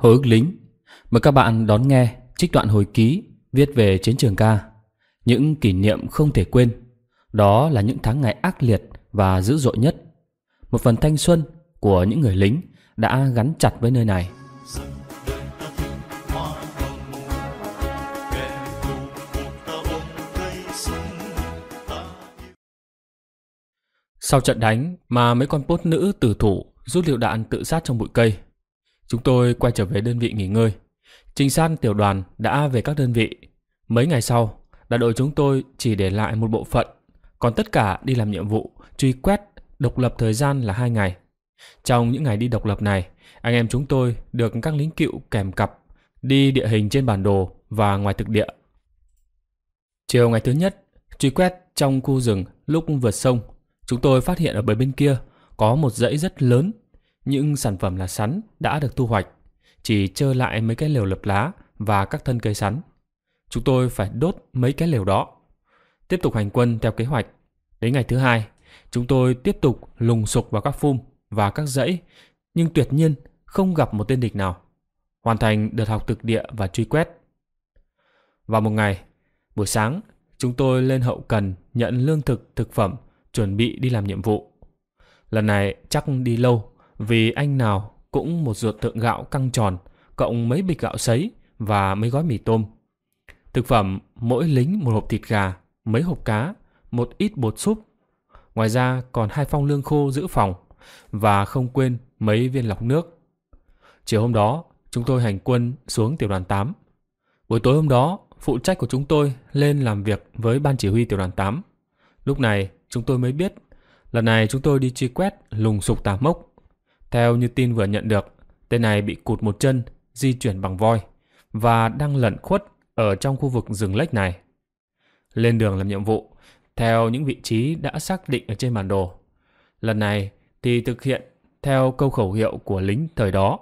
Hồi ức lính Mời các bạn đón nghe trích đoạn hồi ký viết về chiến trường ca Những kỷ niệm không thể quên Đó là những tháng ngày ác liệt và dữ dội nhất Một phần thanh xuân của những người lính đã gắn chặt với nơi này Sau trận đánh mà mấy con bốt nữ tử thủ rút liệu đạn tự sát trong bụi cây Chúng tôi quay trở về đơn vị nghỉ ngơi. Trinh sát tiểu đoàn đã về các đơn vị. Mấy ngày sau, đại đội chúng tôi chỉ để lại một bộ phận, còn tất cả đi làm nhiệm vụ, truy quét, độc lập thời gian là hai ngày. Trong những ngày đi độc lập này, anh em chúng tôi được các lính cựu kèm cặp, đi địa hình trên bản đồ và ngoài thực địa. Chiều ngày thứ nhất, truy quét trong khu rừng lúc vượt sông, chúng tôi phát hiện ở bờ bên kia có một dãy rất lớn những sản phẩm là sắn đã được thu hoạch, chỉ trơ lại mấy cái lều lập lá và các thân cây sắn. Chúng tôi phải đốt mấy cái lều đó. Tiếp tục hành quân theo kế hoạch. Đến ngày thứ hai, chúng tôi tiếp tục lùng sục vào các phum và các dãy, nhưng tuyệt nhiên không gặp một tên địch nào. Hoàn thành đợt học thực địa và truy quét. Vào một ngày, buổi sáng, chúng tôi lên hậu cần nhận lương thực thực phẩm chuẩn bị đi làm nhiệm vụ. Lần này chắc đi lâu vì anh nào cũng một ruột tượng gạo căng tròn, cộng mấy bịch gạo sấy và mấy gói mì tôm. Thực phẩm mỗi lính một hộp thịt gà, mấy hộp cá, một ít bột súp. Ngoài ra còn hai phong lương khô giữ phòng và không quên mấy viên lọc nước. Chiều hôm đó, chúng tôi hành quân xuống tiểu đoàn 8. Buổi tối hôm đó, phụ trách của chúng tôi lên làm việc với ban chỉ huy tiểu đoàn 8. Lúc này, chúng tôi mới biết, lần này chúng tôi đi truy quét lùng sục tà mốc theo như tin vừa nhận được, tên này bị cụt một chân, di chuyển bằng voi và đang lẩn khuất ở trong khu vực rừng lách này. Lên đường làm nhiệm vụ, theo những vị trí đã xác định ở trên bản đồ. Lần này thì thực hiện theo câu khẩu hiệu của lính thời đó.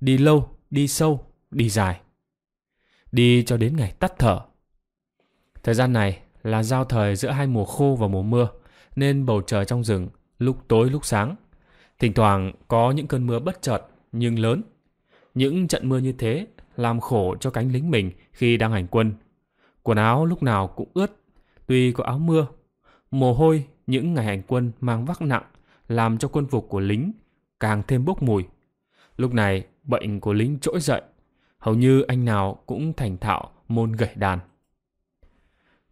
Đi lâu, đi sâu, đi dài. Đi cho đến ngày tắt thở. Thời gian này là giao thời giữa hai mùa khô và mùa mưa, nên bầu trời trong rừng lúc tối lúc sáng Thỉnh thoảng có những cơn mưa bất chợt nhưng lớn. Những trận mưa như thế làm khổ cho cánh lính mình khi đang hành quân. Quần áo lúc nào cũng ướt, tuy có áo mưa. Mồ hôi những ngày hành quân mang vác nặng làm cho quân phục của lính càng thêm bốc mùi. Lúc này bệnh của lính trỗi dậy, hầu như anh nào cũng thành thạo môn gảy đàn.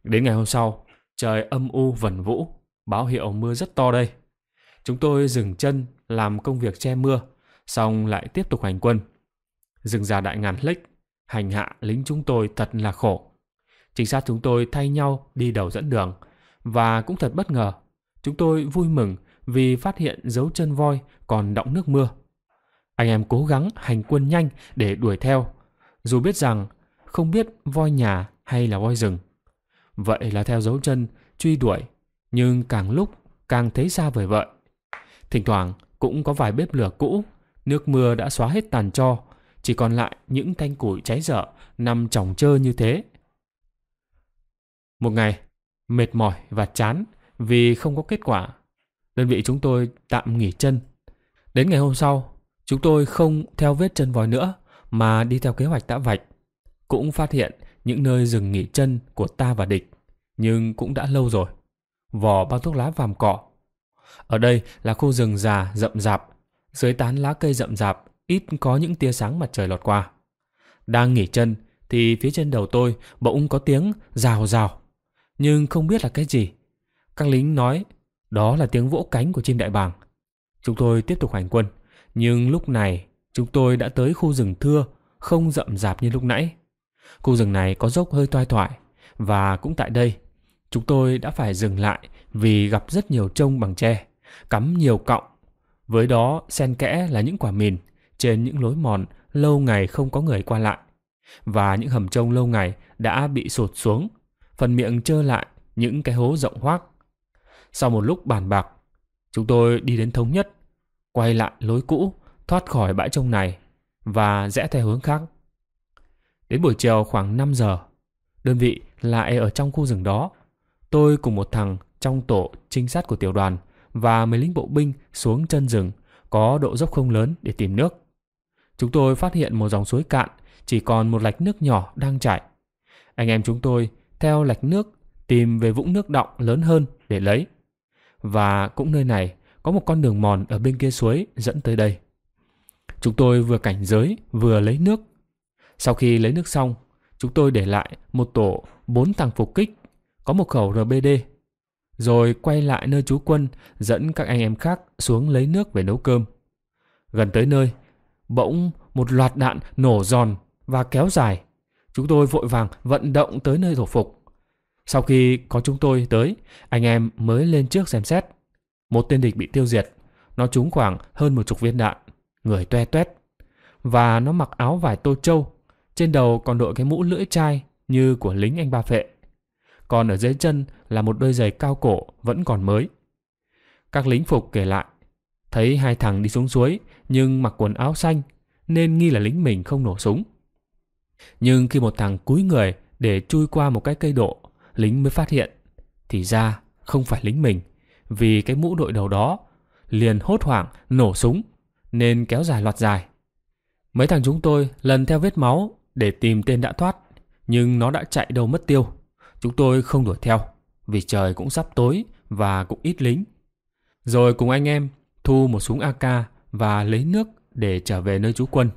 Đến ngày hôm sau, trời âm u vần vũ, báo hiệu mưa rất to đây. Chúng tôi dừng chân làm công việc che mưa, xong lại tiếp tục hành quân. Dừng già đại ngàn lếch, hành hạ lính chúng tôi thật là khổ. Chính xác chúng tôi thay nhau đi đầu dẫn đường, và cũng thật bất ngờ, chúng tôi vui mừng vì phát hiện dấu chân voi còn đọng nước mưa. Anh em cố gắng hành quân nhanh để đuổi theo, dù biết rằng không biết voi nhà hay là voi rừng. Vậy là theo dấu chân truy đuổi, nhưng càng lúc càng thấy xa vời vợi. Thỉnh thoảng, cũng có vài bếp lửa cũ, nước mưa đã xóa hết tàn cho, chỉ còn lại những thanh củi cháy dở nằm chỏng trơ như thế. Một ngày, mệt mỏi và chán vì không có kết quả, đơn vị chúng tôi tạm nghỉ chân. Đến ngày hôm sau, chúng tôi không theo vết chân vòi nữa mà đi theo kế hoạch đã vạch. Cũng phát hiện những nơi dừng nghỉ chân của ta và địch, nhưng cũng đã lâu rồi. Vỏ bao thuốc lá vàm cọ. Ở đây là khu rừng già rậm rạp, dưới tán lá cây rậm rạp ít có những tia sáng mặt trời lọt qua. Đang nghỉ chân thì phía trên đầu tôi bỗng có tiếng rào rào, nhưng không biết là cái gì. Các lính nói đó là tiếng vỗ cánh của chim đại bàng. Chúng tôi tiếp tục hành quân, nhưng lúc này chúng tôi đã tới khu rừng thưa, không rậm rạp như lúc nãy. Khu rừng này có dốc hơi toai thoại và cũng tại đây chúng tôi đã phải dừng lại vì gặp rất nhiều trông bằng tre, cắm nhiều cọng. Với đó xen kẽ là những quả mìn trên những lối mòn lâu ngày không có người qua lại và những hầm trông lâu ngày đã bị sụt xuống, phần miệng trơ lại những cái hố rộng hoác. Sau một lúc bàn bạc, chúng tôi đi đến thống nhất, quay lại lối cũ, thoát khỏi bãi trông này và rẽ theo hướng khác. Đến buổi chiều khoảng 5 giờ, đơn vị lại ở trong khu rừng đó. Tôi cùng một thằng trong tổ trinh sát của tiểu đoàn và mấy lính bộ binh xuống chân rừng có độ dốc không lớn để tìm nước. Chúng tôi phát hiện một dòng suối cạn, chỉ còn một lạch nước nhỏ đang chảy. Anh em chúng tôi theo lạch nước tìm về vũng nước đọng lớn hơn để lấy. Và cũng nơi này có một con đường mòn ở bên kia suối dẫn tới đây. Chúng tôi vừa cảnh giới vừa lấy nước. Sau khi lấy nước xong, chúng tôi để lại một tổ bốn thằng phục kích, có một khẩu RBD rồi quay lại nơi chú quân dẫn các anh em khác xuống lấy nước về nấu cơm. Gần tới nơi, bỗng một loạt đạn nổ giòn và kéo dài. Chúng tôi vội vàng vận động tới nơi thổ phục. Sau khi có chúng tôi tới, anh em mới lên trước xem xét. Một tên địch bị tiêu diệt. Nó trúng khoảng hơn một chục viên đạn, người toe toét. Và nó mặc áo vải tô trâu, trên đầu còn đội cái mũ lưỡi chai như của lính anh ba phệ còn ở dưới chân là một đôi giày cao cổ vẫn còn mới. Các lính phục kể lại, thấy hai thằng đi xuống suối nhưng mặc quần áo xanh nên nghi là lính mình không nổ súng. Nhưng khi một thằng cúi người để chui qua một cái cây độ, lính mới phát hiện, thì ra không phải lính mình, vì cái mũ đội đầu đó liền hốt hoảng nổ súng nên kéo dài loạt dài. Mấy thằng chúng tôi lần theo vết máu để tìm tên đã thoát, nhưng nó đã chạy đâu mất tiêu. Chúng tôi không đuổi theo, vì trời cũng sắp tối và cũng ít lính. Rồi cùng anh em thu một súng AK và lấy nước để trở về nơi trú quân.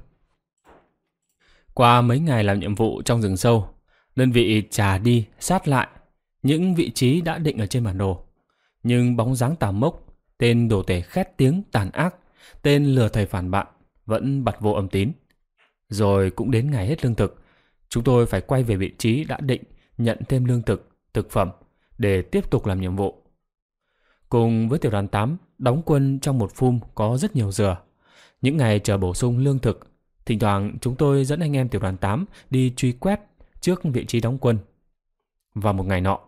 Qua mấy ngày làm nhiệm vụ trong rừng sâu, đơn vị trà đi sát lại những vị trí đã định ở trên bản đồ. Nhưng bóng dáng tà mốc, tên đồ tể khét tiếng tàn ác, tên lừa thầy phản bạn vẫn bật vô âm tín. Rồi cũng đến ngày hết lương thực, chúng tôi phải quay về vị trí đã định nhận thêm lương thực, thực phẩm để tiếp tục làm nhiệm vụ. Cùng với tiểu đoàn 8 đóng quân trong một phum có rất nhiều dừa. Những ngày chờ bổ sung lương thực, thỉnh thoảng chúng tôi dẫn anh em tiểu đoàn 8 đi truy quét trước vị trí đóng quân. Và một ngày nọ,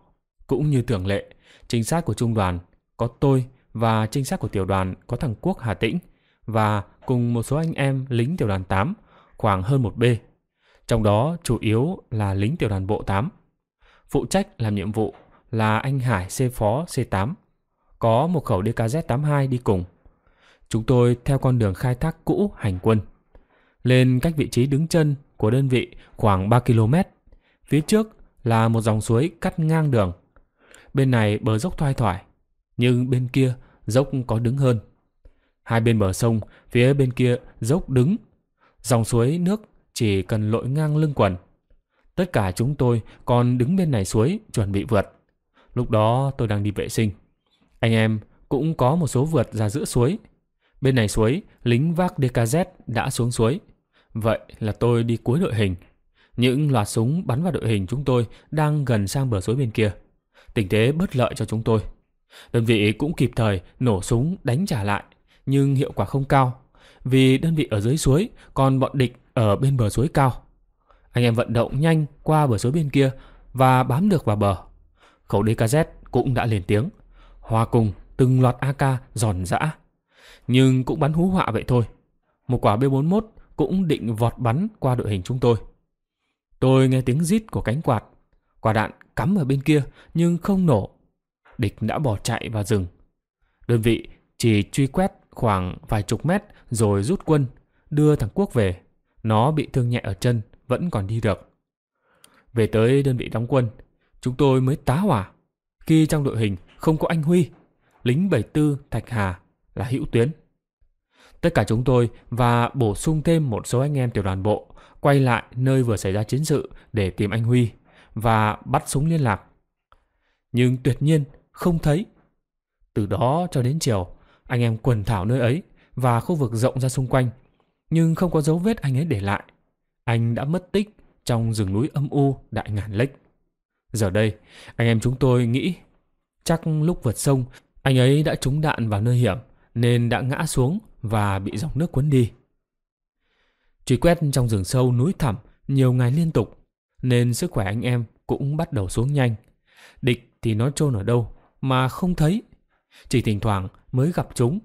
cũng như tưởng lệ, trinh sát của trung đoàn có tôi và trinh sát của tiểu đoàn có thằng Quốc Hà Tĩnh và cùng một số anh em lính tiểu đoàn 8 khoảng hơn một b Trong đó chủ yếu là lính tiểu đoàn bộ 8. Phụ trách làm nhiệm vụ là anh Hải C phó C8. Có một khẩu DKZ82 đi cùng. Chúng tôi theo con đường khai thác cũ hành quân. Lên cách vị trí đứng chân của đơn vị khoảng 3 km. Phía trước là một dòng suối cắt ngang đường. Bên này bờ dốc thoai thoải, nhưng bên kia dốc có đứng hơn. Hai bên bờ sông, phía bên kia dốc đứng. Dòng suối nước chỉ cần lội ngang lưng quần Tất cả chúng tôi còn đứng bên này suối chuẩn bị vượt. Lúc đó tôi đang đi vệ sinh. Anh em cũng có một số vượt ra giữa suối. Bên này suối, lính vác DKZ đã xuống suối. Vậy là tôi đi cuối đội hình. Những loạt súng bắn vào đội hình chúng tôi đang gần sang bờ suối bên kia. Tình thế bất lợi cho chúng tôi. Đơn vị cũng kịp thời nổ súng đánh trả lại, nhưng hiệu quả không cao. Vì đơn vị ở dưới suối, còn bọn địch ở bên bờ suối cao. Anh em vận động nhanh qua bờ suối bên kia và bám được vào bờ. Khẩu DKZ cũng đã lên tiếng. Hòa cùng từng loạt AK giòn giã. Nhưng cũng bắn hú họa vậy thôi. Một quả B41 cũng định vọt bắn qua đội hình chúng tôi. Tôi nghe tiếng rít của cánh quạt. Quả đạn cắm ở bên kia nhưng không nổ. Địch đã bỏ chạy vào rừng. Đơn vị chỉ truy quét khoảng vài chục mét rồi rút quân, đưa thằng Quốc về. Nó bị thương nhẹ ở chân, vẫn còn đi được. Về tới đơn vị đóng quân, chúng tôi mới tá hỏa. Khi trong đội hình không có anh Huy, lính 74 Thạch Hà là hữu tuyến. Tất cả chúng tôi và bổ sung thêm một số anh em tiểu đoàn bộ quay lại nơi vừa xảy ra chiến sự để tìm anh Huy và bắt súng liên lạc. Nhưng tuyệt nhiên không thấy. Từ đó cho đến chiều, anh em quần thảo nơi ấy và khu vực rộng ra xung quanh, nhưng không có dấu vết anh ấy để lại. Anh đã mất tích trong rừng núi âm u đại ngàn lếch. Giờ đây, anh em chúng tôi nghĩ chắc lúc vượt sông, anh ấy đã trúng đạn vào nơi hiểm nên đã ngã xuống và bị dòng nước cuốn đi. Truy quét trong rừng sâu núi thẳm nhiều ngày liên tục nên sức khỏe anh em cũng bắt đầu xuống nhanh. Địch thì nó chôn ở đâu mà không thấy. Chỉ thỉnh thoảng mới gặp chúng.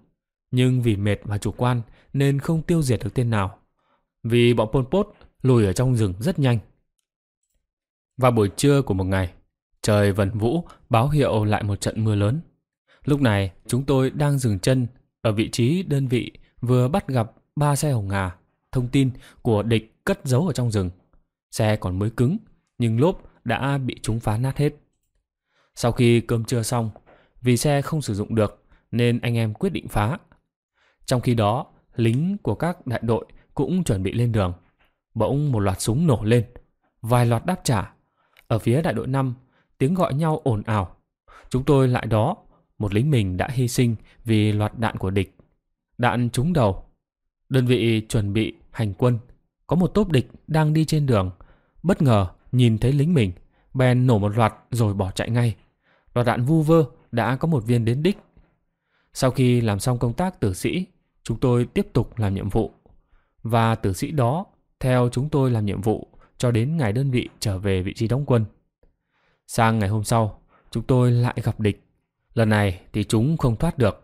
Nhưng vì mệt và chủ quan nên không tiêu diệt được tên nào. Vì bọn Pol Pot lùi ở trong rừng rất nhanh. Vào buổi trưa của một ngày, trời vần vũ báo hiệu lại một trận mưa lớn. Lúc này chúng tôi đang dừng chân ở vị trí đơn vị vừa bắt gặp ba xe hồng ngà, thông tin của địch cất giấu ở trong rừng. Xe còn mới cứng, nhưng lốp đã bị chúng phá nát hết. Sau khi cơm trưa xong, vì xe không sử dụng được nên anh em quyết định phá. Trong khi đó, lính của các đại đội cũng chuẩn bị lên đường. Bỗng một loạt súng nổ lên, vài loạt đáp trả. Ở phía đại đội năm tiếng gọi nhau ồn ào. Chúng tôi lại đó, một lính mình đã hy sinh vì loạt đạn của địch. Đạn trúng đầu. Đơn vị chuẩn bị hành quân. Có một tốp địch đang đi trên đường. Bất ngờ nhìn thấy lính mình, bèn nổ một loạt rồi bỏ chạy ngay. Loạt đạn vu vơ đã có một viên đến đích. Sau khi làm xong công tác tử sĩ, chúng tôi tiếp tục làm nhiệm vụ. Và tử sĩ đó theo chúng tôi làm nhiệm vụ cho đến ngày đơn vị trở về vị trí đóng quân. Sang ngày hôm sau, chúng tôi lại gặp địch. Lần này thì chúng không thoát được.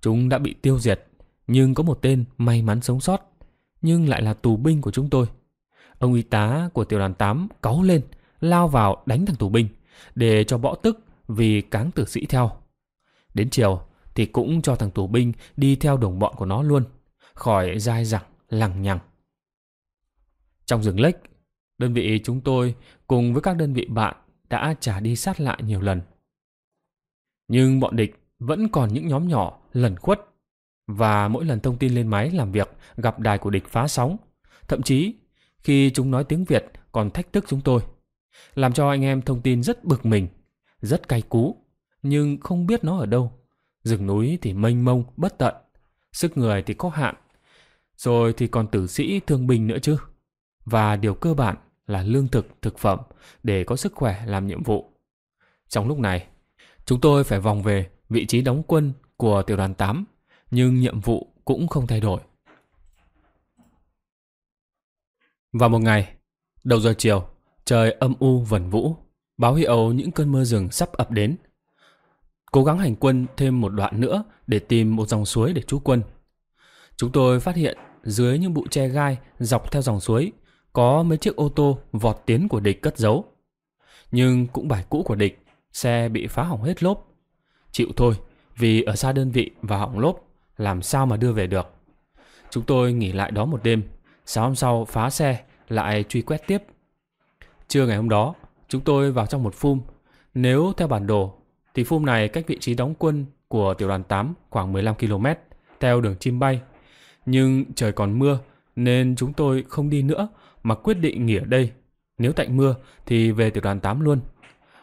Chúng đã bị tiêu diệt, nhưng có một tên may mắn sống sót, nhưng lại là tù binh của chúng tôi. Ông y tá của tiểu đoàn 8 cáu lên, lao vào đánh thằng tù binh, để cho bõ tức vì cáng tử sĩ theo. Đến chiều thì cũng cho thằng tù binh đi theo đồng bọn của nó luôn, khỏi dai dẳng, lằng nhằng. Trong rừng lếch, đơn vị chúng tôi cùng với các đơn vị bạn đã trả đi sát lại nhiều lần. Nhưng bọn địch vẫn còn những nhóm nhỏ lẩn khuất và mỗi lần thông tin lên máy làm việc gặp đài của địch phá sóng. Thậm chí khi chúng nói tiếng Việt còn thách thức chúng tôi. Làm cho anh em thông tin rất bực mình, rất cay cú, nhưng không biết nó ở đâu. Rừng núi thì mênh mông, bất tận, sức người thì có hạn, rồi thì còn tử sĩ thương binh nữa chứ và điều cơ bản là lương thực, thực phẩm để có sức khỏe làm nhiệm vụ. Trong lúc này, chúng tôi phải vòng về vị trí đóng quân của tiểu đoàn 8, nhưng nhiệm vụ cũng không thay đổi. Vào một ngày, đầu giờ chiều, trời âm u vẩn vũ, báo hiệu những cơn mưa rừng sắp ập đến. Cố gắng hành quân thêm một đoạn nữa để tìm một dòng suối để trú quân. Chúng tôi phát hiện dưới những bụi tre gai dọc theo dòng suối có mấy chiếc ô tô vọt tiến của địch cất giấu. Nhưng cũng bài cũ của địch, xe bị phá hỏng hết lốp. Chịu thôi, vì ở xa đơn vị và hỏng lốp, làm sao mà đưa về được. Chúng tôi nghỉ lại đó một đêm, sáng hôm sau phá xe lại truy quét tiếp. Trưa ngày hôm đó, chúng tôi vào trong một phum. Nếu theo bản đồ, thì phum này cách vị trí đóng quân của tiểu đoàn 8 khoảng 15 km theo đường chim bay. Nhưng trời còn mưa nên chúng tôi không đi nữa mà quyết định nghỉ ở đây. Nếu tạnh mưa thì về tiểu đoàn 8 luôn.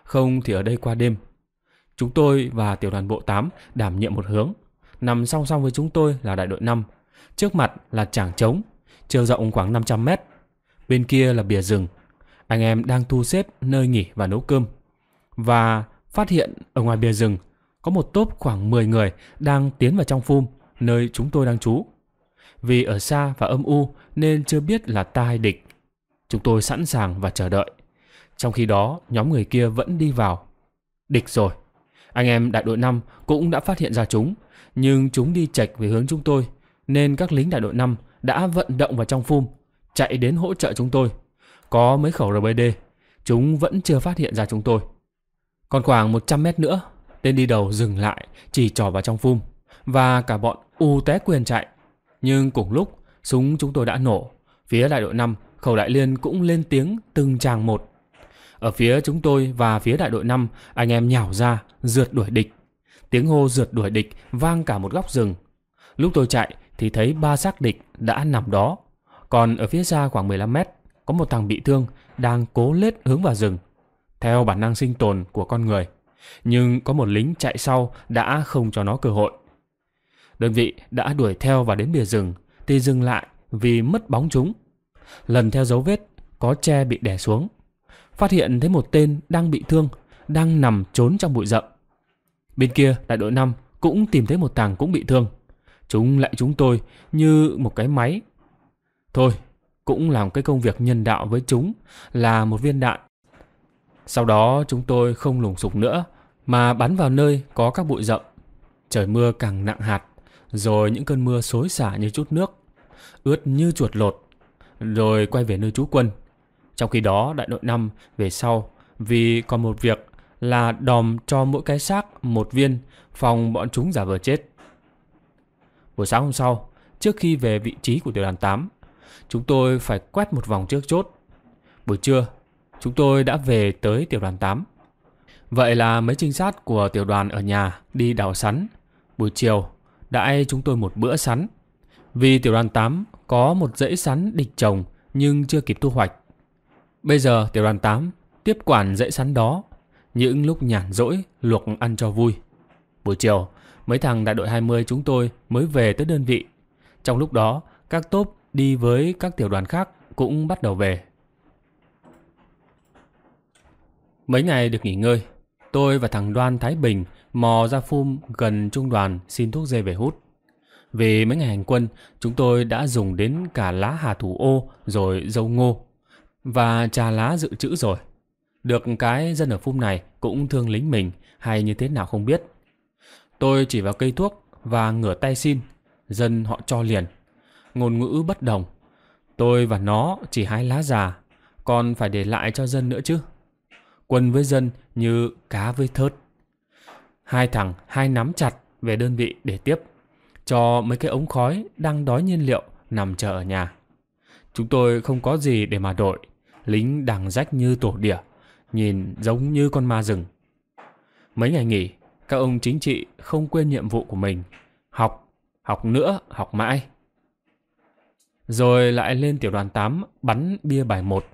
Không thì ở đây qua đêm. Chúng tôi và tiểu đoàn bộ 8 đảm nhiệm một hướng. Nằm song song với chúng tôi là đại đội 5. Trước mặt là trảng trống, chiều rộng khoảng 500 mét. Bên kia là bìa rừng. Anh em đang thu xếp nơi nghỉ và nấu cơm. Và phát hiện ở ngoài bìa rừng có một tốp khoảng 10 người đang tiến vào trong phum nơi chúng tôi đang trú. Vì ở xa và âm u nên chưa biết là ta hay địch, Chúng tôi sẵn sàng và chờ đợi. Trong khi đó, nhóm người kia vẫn đi vào. Địch rồi. Anh em đại đội 5 cũng đã phát hiện ra chúng, nhưng chúng đi chạch về hướng chúng tôi, nên các lính đại đội 5 đã vận động vào trong phum, chạy đến hỗ trợ chúng tôi. Có mấy khẩu RBD, chúng vẫn chưa phát hiện ra chúng tôi. Còn khoảng 100 mét nữa, tên đi đầu dừng lại, chỉ trỏ vào trong phum, và cả bọn u té quyền chạy. Nhưng cùng lúc, súng chúng tôi đã nổ, phía đại đội 5 Khẩu Đại Liên cũng lên tiếng từng chàng một. Ở phía chúng tôi và phía đại đội 5, anh em nhảo ra, rượt đuổi địch. Tiếng hô rượt đuổi địch vang cả một góc rừng. Lúc tôi chạy thì thấy ba xác địch đã nằm đó. Còn ở phía xa khoảng 15 mét, có một thằng bị thương đang cố lết hướng vào rừng. Theo bản năng sinh tồn của con người. Nhưng có một lính chạy sau đã không cho nó cơ hội. Đơn vị đã đuổi theo và đến bìa rừng thì dừng lại vì mất bóng chúng. Lần theo dấu vết có tre bị đè xuống, phát hiện thấy một tên đang bị thương, đang nằm trốn trong bụi rậm. Bên kia, đại đội năm cũng tìm thấy một tàng cũng bị thương. Chúng lại chúng tôi như một cái máy. Thôi, cũng làm cái công việc nhân đạo với chúng là một viên đạn. Sau đó chúng tôi không lùng sục nữa mà bắn vào nơi có các bụi rậm. Trời mưa càng nặng hạt, rồi những cơn mưa xối xả như chút nước, ướt như chuột lột rồi quay về nơi trú quân. Trong khi đó, đại đội 5 về sau vì còn một việc là đòm cho mỗi cái xác một viên phòng bọn chúng giả vờ chết. Buổi sáng hôm sau, trước khi về vị trí của tiểu đoàn 8, chúng tôi phải quét một vòng trước chốt. Buổi trưa, chúng tôi đã về tới tiểu đoàn 8. Vậy là mấy trinh sát của tiểu đoàn ở nhà đi đào sắn. Buổi chiều, đã ai chúng tôi một bữa sắn. Vì tiểu đoàn 8 có một dãy sắn địch trồng nhưng chưa kịp thu hoạch. Bây giờ tiểu đoàn 8 tiếp quản dãy sắn đó, những lúc nhàn rỗi luộc ăn cho vui. Buổi chiều, mấy thằng đại đội 20 chúng tôi mới về tới đơn vị. Trong lúc đó, các tốp đi với các tiểu đoàn khác cũng bắt đầu về. Mấy ngày được nghỉ ngơi, tôi và thằng Đoan Thái Bình mò ra phum gần trung đoàn xin thuốc dê về hút. Về mấy ngày hành quân, chúng tôi đã dùng đến cả lá hà thủ ô rồi dâu ngô và trà lá dự trữ rồi. Được cái dân ở phum này cũng thương lính mình hay như thế nào không biết. Tôi chỉ vào cây thuốc và ngửa tay xin, dân họ cho liền. Ngôn ngữ bất đồng, tôi và nó chỉ hái lá già, còn phải để lại cho dân nữa chứ. Quân với dân như cá với thớt. Hai thằng hai nắm chặt về đơn vị để tiếp cho mấy cái ống khói đang đói nhiên liệu nằm chờ ở nhà. Chúng tôi không có gì để mà đội, lính đằng rách như tổ đỉa, nhìn giống như con ma rừng. Mấy ngày nghỉ, các ông chính trị không quên nhiệm vụ của mình, học, học nữa, học mãi. Rồi lại lên tiểu đoàn 8 bắn bia bài 1,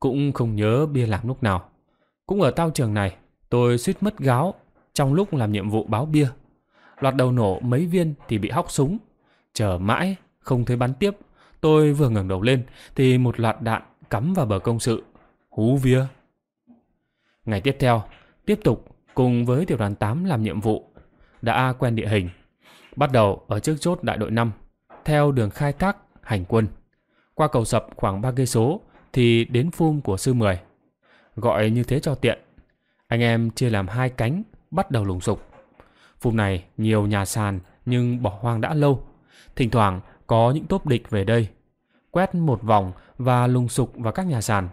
cũng không nhớ bia làm lúc nào. Cũng ở tao trường này, tôi suýt mất gáo trong lúc làm nhiệm vụ báo bia. Loạt đầu nổ mấy viên thì bị hóc súng. Chờ mãi, không thấy bắn tiếp. Tôi vừa ngẩng đầu lên thì một loạt đạn cắm vào bờ công sự. Hú vía. Ngày tiếp theo, tiếp tục cùng với tiểu đoàn 8 làm nhiệm vụ. Đã quen địa hình. Bắt đầu ở trước chốt đại đội 5, theo đường khai thác hành quân. Qua cầu sập khoảng 3 cây số thì đến phum của sư 10. Gọi như thế cho tiện. Anh em chia làm hai cánh bắt đầu lùng sục. Vùng này nhiều nhà sàn nhưng bỏ hoang đã lâu. Thỉnh thoảng có những tốp địch về đây. Quét một vòng và lùng sục vào các nhà sàn.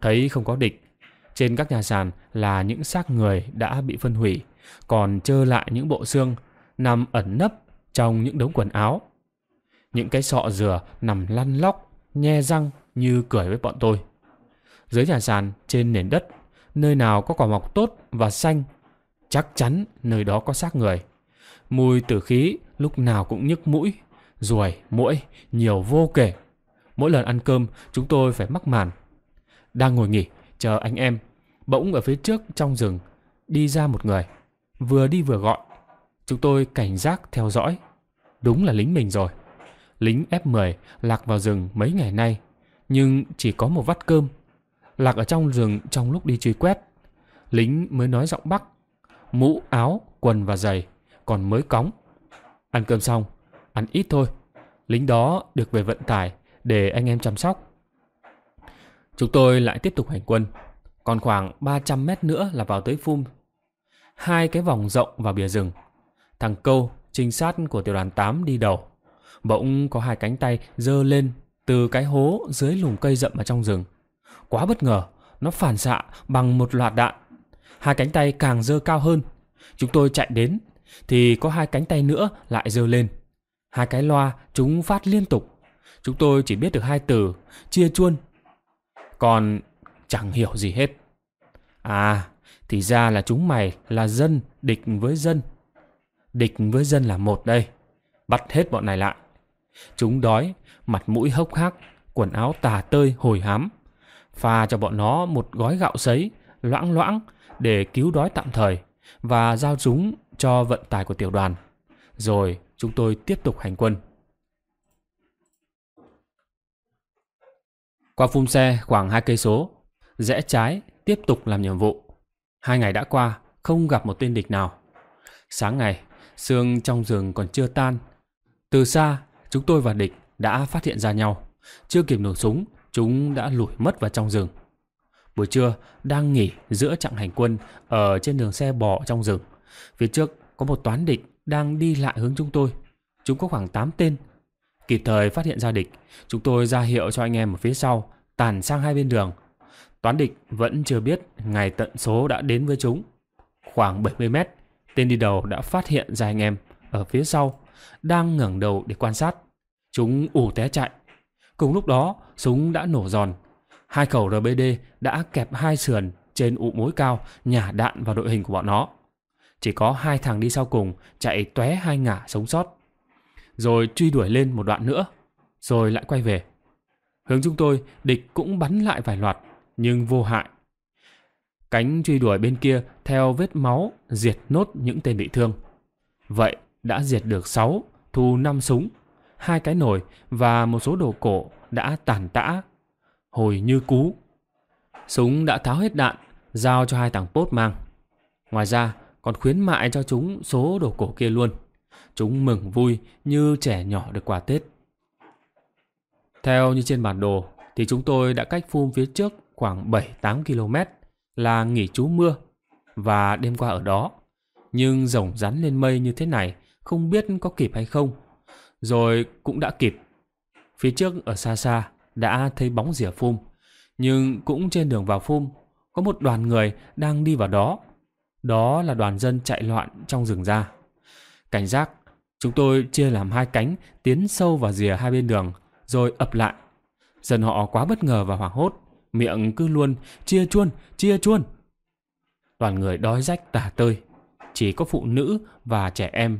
Thấy không có địch. Trên các nhà sàn là những xác người đã bị phân hủy, còn trơ lại những bộ xương nằm ẩn nấp trong những đống quần áo. Những cái sọ dừa nằm lăn lóc, nhe răng như cười với bọn tôi. Dưới nhà sàn, trên nền đất, nơi nào có cỏ mọc tốt và xanh chắc chắn nơi đó có xác người. Mùi tử khí lúc nào cũng nhức mũi, ruồi, mũi, nhiều vô kể. Mỗi lần ăn cơm, chúng tôi phải mắc màn. Đang ngồi nghỉ, chờ anh em. Bỗng ở phía trước trong rừng, đi ra một người. Vừa đi vừa gọi. Chúng tôi cảnh giác theo dõi. Đúng là lính mình rồi. Lính F-10 lạc vào rừng mấy ngày nay, nhưng chỉ có một vắt cơm. Lạc ở trong rừng trong lúc đi truy quét. Lính mới nói giọng Bắc mũ, áo, quần và giày, còn mới cóng. Ăn cơm xong, ăn ít thôi. Lính đó được về vận tải để anh em chăm sóc. Chúng tôi lại tiếp tục hành quân. Còn khoảng 300 mét nữa là vào tới phum. Hai cái vòng rộng vào bìa rừng. Thằng Câu, trinh sát của tiểu đoàn 8 đi đầu. Bỗng có hai cánh tay dơ lên từ cái hố dưới lùm cây rậm ở trong rừng. Quá bất ngờ, nó phản xạ bằng một loạt đạn hai cánh tay càng dơ cao hơn. Chúng tôi chạy đến, thì có hai cánh tay nữa lại dơ lên. Hai cái loa chúng phát liên tục. Chúng tôi chỉ biết được hai từ, chia chuôn. Còn chẳng hiểu gì hết. À, thì ra là chúng mày là dân địch với dân. Địch với dân là một đây. Bắt hết bọn này lại. Chúng đói, mặt mũi hốc hác, quần áo tà tơi hồi hám. Pha cho bọn nó một gói gạo sấy, loãng loãng để cứu đói tạm thời và giao súng cho vận tải của tiểu đoàn. Rồi chúng tôi tiếp tục hành quân. Qua phun xe khoảng 2 cây số, rẽ trái tiếp tục làm nhiệm vụ. Hai ngày đã qua, không gặp một tên địch nào. Sáng ngày, sương trong rừng còn chưa tan. Từ xa, chúng tôi và địch đã phát hiện ra nhau. Chưa kịp nổ súng, chúng đã lủi mất vào trong rừng. Buổi trưa đang nghỉ giữa chặng hành quân ở trên đường xe bò trong rừng. Phía trước có một toán địch đang đi lại hướng chúng tôi. Chúng có khoảng 8 tên. Kịp thời phát hiện ra địch, chúng tôi ra hiệu cho anh em ở phía sau tàn sang hai bên đường. Toán địch vẫn chưa biết ngày tận số đã đến với chúng. Khoảng 70 mét, tên đi đầu đã phát hiện ra anh em ở phía sau đang ngẩng đầu để quan sát. Chúng ủ té chạy. Cùng lúc đó, súng đã nổ giòn hai khẩu RBD đã kẹp hai sườn trên ụ mối cao nhả đạn vào đội hình của bọn nó. Chỉ có hai thằng đi sau cùng chạy tóe hai ngả sống sót. Rồi truy đuổi lên một đoạn nữa, rồi lại quay về. Hướng chúng tôi, địch cũng bắn lại vài loạt, nhưng vô hại. Cánh truy đuổi bên kia theo vết máu diệt nốt những tên bị thương. Vậy đã diệt được 6, thu 5 súng, hai cái nồi và một số đồ cổ đã tàn tã hồi như cú. Súng đã tháo hết đạn, giao cho hai thằng Pốt mang. Ngoài ra, còn khuyến mại cho chúng số đồ cổ kia luôn. Chúng mừng vui như trẻ nhỏ được quà Tết. Theo như trên bản đồ, thì chúng tôi đã cách phun phía trước khoảng 7-8 km là nghỉ trú mưa và đêm qua ở đó. Nhưng rồng rắn lên mây như thế này không biết có kịp hay không. Rồi cũng đã kịp. Phía trước ở xa xa đã thấy bóng rìa phum. Nhưng cũng trên đường vào phum, có một đoàn người đang đi vào đó. Đó là đoàn dân chạy loạn trong rừng ra. Cảnh giác, chúng tôi chia làm hai cánh tiến sâu vào rìa hai bên đường, rồi ập lại. Dân họ quá bất ngờ và hoảng hốt, miệng cứ luôn chia chuôn, chia chuôn. Đoàn người đói rách tả tơi, chỉ có phụ nữ và trẻ em.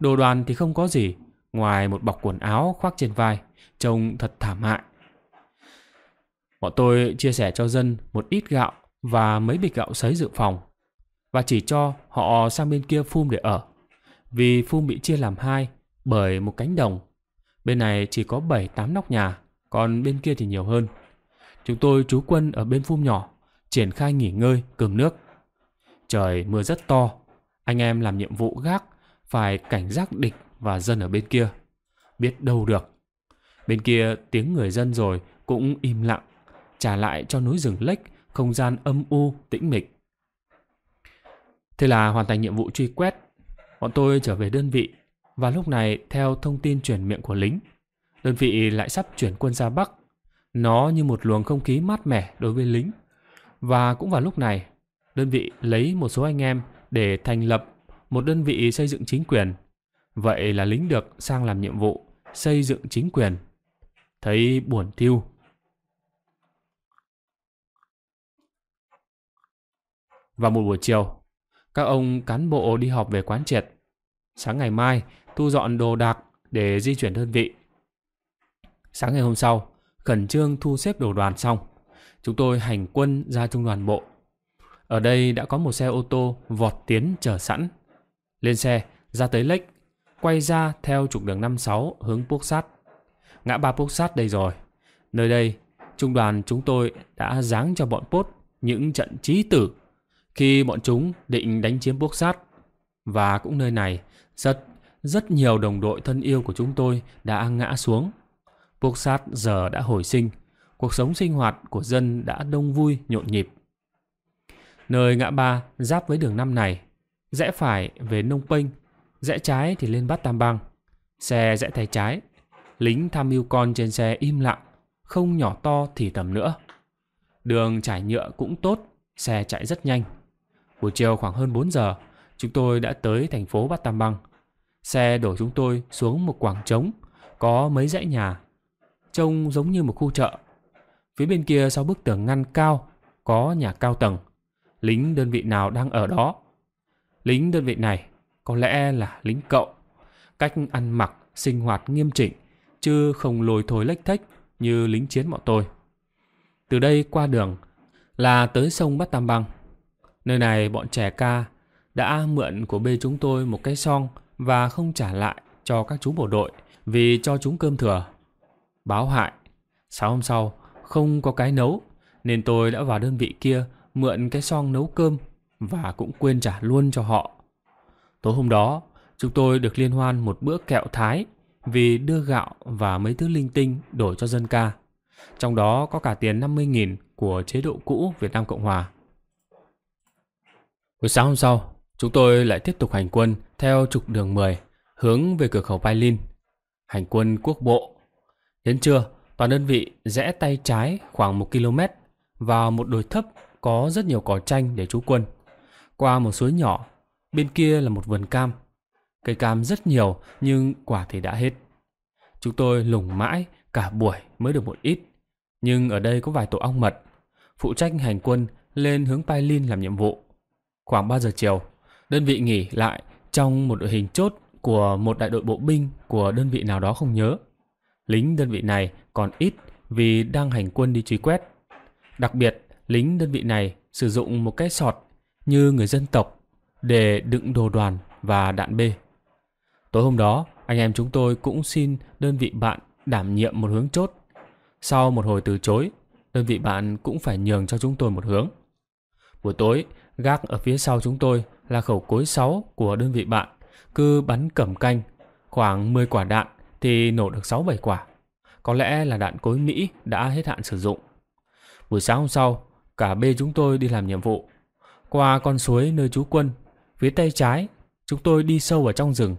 Đồ đoàn thì không có gì, ngoài một bọc quần áo khoác trên vai, trông thật thảm hại. Bọn tôi chia sẻ cho dân một ít gạo và mấy bịch gạo sấy dự phòng và chỉ cho họ sang bên kia phun để ở. Vì phun bị chia làm hai bởi một cánh đồng. Bên này chỉ có 7-8 nóc nhà, còn bên kia thì nhiều hơn. Chúng tôi trú quân ở bên phun nhỏ, triển khai nghỉ ngơi, cường nước. Trời mưa rất to, anh em làm nhiệm vụ gác phải cảnh giác địch và dân ở bên kia. Biết đâu được. Bên kia tiếng người dân rồi cũng im lặng trả lại cho núi rừng lách không gian âm u, tĩnh mịch. Thế là hoàn thành nhiệm vụ truy quét, bọn tôi trở về đơn vị và lúc này theo thông tin truyền miệng của lính, đơn vị lại sắp chuyển quân ra Bắc. Nó như một luồng không khí mát mẻ đối với lính. Và cũng vào lúc này, đơn vị lấy một số anh em để thành lập một đơn vị xây dựng chính quyền. Vậy là lính được sang làm nhiệm vụ xây dựng chính quyền. Thấy buồn thiêu Vào một buổi chiều, các ông cán bộ đi họp về quán triệt. Sáng ngày mai, thu dọn đồ đạc để di chuyển đơn vị. Sáng ngày hôm sau, khẩn trương thu xếp đồ đoàn xong, chúng tôi hành quân ra trung đoàn bộ. Ở đây đã có một xe ô tô vọt tiến chờ sẵn. Lên xe, ra tới lếch, quay ra theo trục đường 56 hướng Quốc Sát. Ngã ba Quốc Sát đây rồi. Nơi đây, trung đoàn chúng tôi đã giáng cho bọn Pốt những trận trí tử khi bọn chúng định đánh chiếm Bốc Sát và cũng nơi này, rất rất nhiều đồng đội thân yêu của chúng tôi đã ngã xuống. Bốc Sát giờ đã hồi sinh, cuộc sống sinh hoạt của dân đã đông vui nhộn nhịp. Nơi ngã ba giáp với đường năm này, rẽ phải về Nông Penh, rẽ trái thì lên Bát Tam băng Xe rẽ tay trái, lính tham mưu con trên xe im lặng, không nhỏ to thì tầm nữa. Đường trải nhựa cũng tốt, xe chạy rất nhanh. Buổi chiều khoảng hơn 4 giờ, chúng tôi đã tới thành phố Bát Tam Bang. Xe đổ chúng tôi xuống một quảng trống, có mấy dãy nhà, trông giống như một khu chợ. Phía bên kia sau bức tường ngăn cao, có nhà cao tầng. Lính đơn vị nào đang ở đó? Lính đơn vị này có lẽ là lính cậu. Cách ăn mặc, sinh hoạt nghiêm chỉnh, chứ không lồi thối lách thách như lính chiến bọn tôi. Từ đây qua đường là tới sông Bát Tam Bang. Nơi này bọn trẻ ca đã mượn của bê chúng tôi một cái song và không trả lại cho các chú bộ đội vì cho chúng cơm thừa. Báo hại, sáng hôm sau không có cái nấu nên tôi đã vào đơn vị kia mượn cái song nấu cơm và cũng quên trả luôn cho họ. Tối hôm đó, chúng tôi được liên hoan một bữa kẹo thái vì đưa gạo và mấy thứ linh tinh đổi cho dân ca. Trong đó có cả tiền 50.000 của chế độ cũ Việt Nam Cộng Hòa. Buổi sáng hôm sau, chúng tôi lại tiếp tục hành quân theo trục đường 10, hướng về cửa khẩu Vai Hành quân quốc bộ. Đến trưa, toàn đơn vị rẽ tay trái khoảng 1 km vào một đồi thấp có rất nhiều cỏ chanh để trú quân. Qua một suối nhỏ, bên kia là một vườn cam. Cây cam rất nhiều nhưng quả thì đã hết. Chúng tôi lùng mãi cả buổi mới được một ít. Nhưng ở đây có vài tổ ong mật, phụ trách hành quân lên hướng Pai làm nhiệm vụ. Khoảng 3 giờ chiều, đơn vị nghỉ lại trong một đội hình chốt của một đại đội bộ binh của đơn vị nào đó không nhớ. Lính đơn vị này còn ít vì đang hành quân đi truy quét. Đặc biệt, lính đơn vị này sử dụng một cái sọt như người dân tộc để đựng đồ đoàn và đạn B. Tối hôm đó, anh em chúng tôi cũng xin đơn vị bạn đảm nhiệm một hướng chốt. Sau một hồi từ chối, đơn vị bạn cũng phải nhường cho chúng tôi một hướng. Buổi tối, Gác ở phía sau chúng tôi là khẩu cối 6 của đơn vị bạn, cứ bắn cẩm canh, khoảng 10 quả đạn thì nổ được 6-7 quả. Có lẽ là đạn cối Mỹ đã hết hạn sử dụng. Buổi sáng hôm sau, cả B chúng tôi đi làm nhiệm vụ. Qua con suối nơi trú quân, phía tay trái, chúng tôi đi sâu vào trong rừng.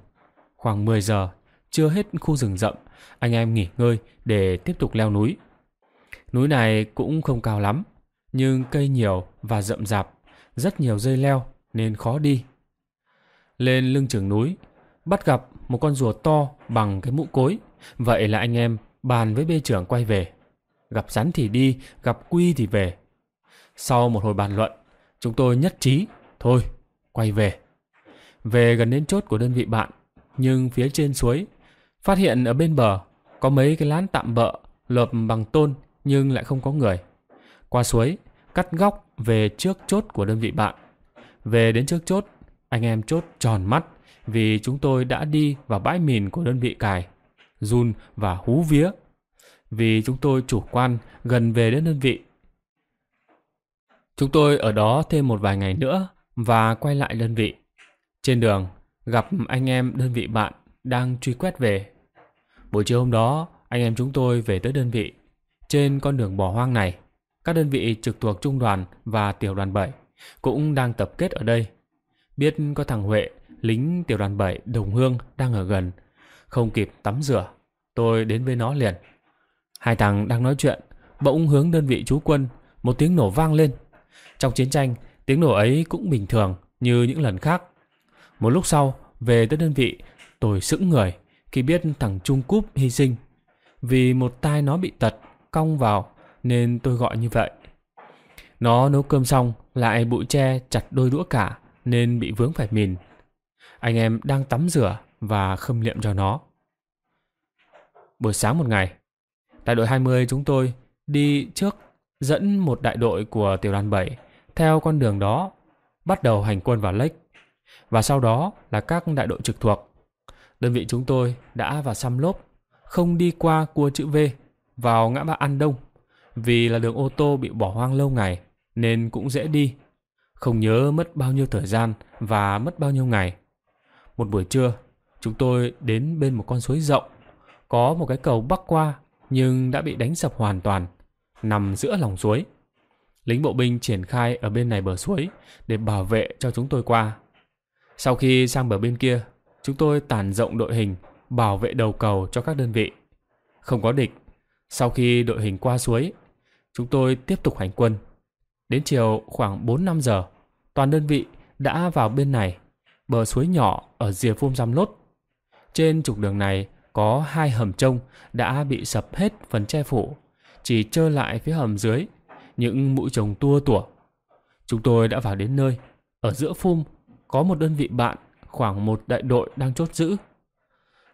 Khoảng 10 giờ, chưa hết khu rừng rậm, anh em nghỉ ngơi để tiếp tục leo núi. Núi này cũng không cao lắm, nhưng cây nhiều và rậm rạp rất nhiều dây leo nên khó đi. Lên lưng chừng núi, bắt gặp một con rùa to bằng cái mũ cối. Vậy là anh em bàn với bê trưởng quay về. Gặp rắn thì đi, gặp quy thì về. Sau một hồi bàn luận, chúng tôi nhất trí, thôi, quay về. Về gần đến chốt của đơn vị bạn, nhưng phía trên suối, phát hiện ở bên bờ có mấy cái lán tạm bợ lợp bằng tôn nhưng lại không có người. Qua suối, cắt góc về trước chốt của đơn vị bạn. Về đến trước chốt, anh em chốt tròn mắt vì chúng tôi đã đi vào bãi mìn của đơn vị cài, run và hú vía. Vì chúng tôi chủ quan gần về đến đơn vị. Chúng tôi ở đó thêm một vài ngày nữa và quay lại đơn vị. Trên đường, gặp anh em đơn vị bạn đang truy quét về. Buổi chiều hôm đó, anh em chúng tôi về tới đơn vị. Trên con đường bỏ hoang này, các đơn vị trực thuộc trung đoàn và tiểu đoàn 7 cũng đang tập kết ở đây. Biết có thằng Huệ, lính tiểu đoàn 7 Đồng Hương đang ở gần, không kịp tắm rửa, tôi đến với nó liền. Hai thằng đang nói chuyện, bỗng hướng đơn vị trú quân, một tiếng nổ vang lên. Trong chiến tranh, tiếng nổ ấy cũng bình thường như những lần khác. Một lúc sau, về tới đơn vị, tôi sững người khi biết thằng Trung Cúp hy sinh. Vì một tai nó bị tật, cong vào nên tôi gọi như vậy. Nó nấu cơm xong lại bụi tre chặt đôi đũa cả nên bị vướng phải mìn. Anh em đang tắm rửa và khâm liệm cho nó. Buổi sáng một ngày, đại đội 20 chúng tôi đi trước dẫn một đại đội của tiểu đoàn 7 theo con đường đó bắt đầu hành quân vào Lake và sau đó là các đại đội trực thuộc. Đơn vị chúng tôi đã vào xăm lốp, không đi qua cua chữ V vào ngã ba An Đông vì là đường ô tô bị bỏ hoang lâu ngày nên cũng dễ đi. Không nhớ mất bao nhiêu thời gian và mất bao nhiêu ngày. Một buổi trưa, chúng tôi đến bên một con suối rộng. Có một cái cầu bắc qua nhưng đã bị đánh sập hoàn toàn, nằm giữa lòng suối. Lính bộ binh triển khai ở bên này bờ suối để bảo vệ cho chúng tôi qua. Sau khi sang bờ bên kia, chúng tôi tản rộng đội hình bảo vệ đầu cầu cho các đơn vị. Không có địch. Sau khi đội hình qua suối chúng tôi tiếp tục hành quân. Đến chiều khoảng 4-5 giờ, toàn đơn vị đã vào bên này, bờ suối nhỏ ở rìa phun giam lốt. Trên trục đường này có hai hầm trông đã bị sập hết phần che phủ, chỉ trơ lại phía hầm dưới, những mũi trồng tua tủa. Chúng tôi đã vào đến nơi, ở giữa phun có một đơn vị bạn khoảng một đại đội đang chốt giữ.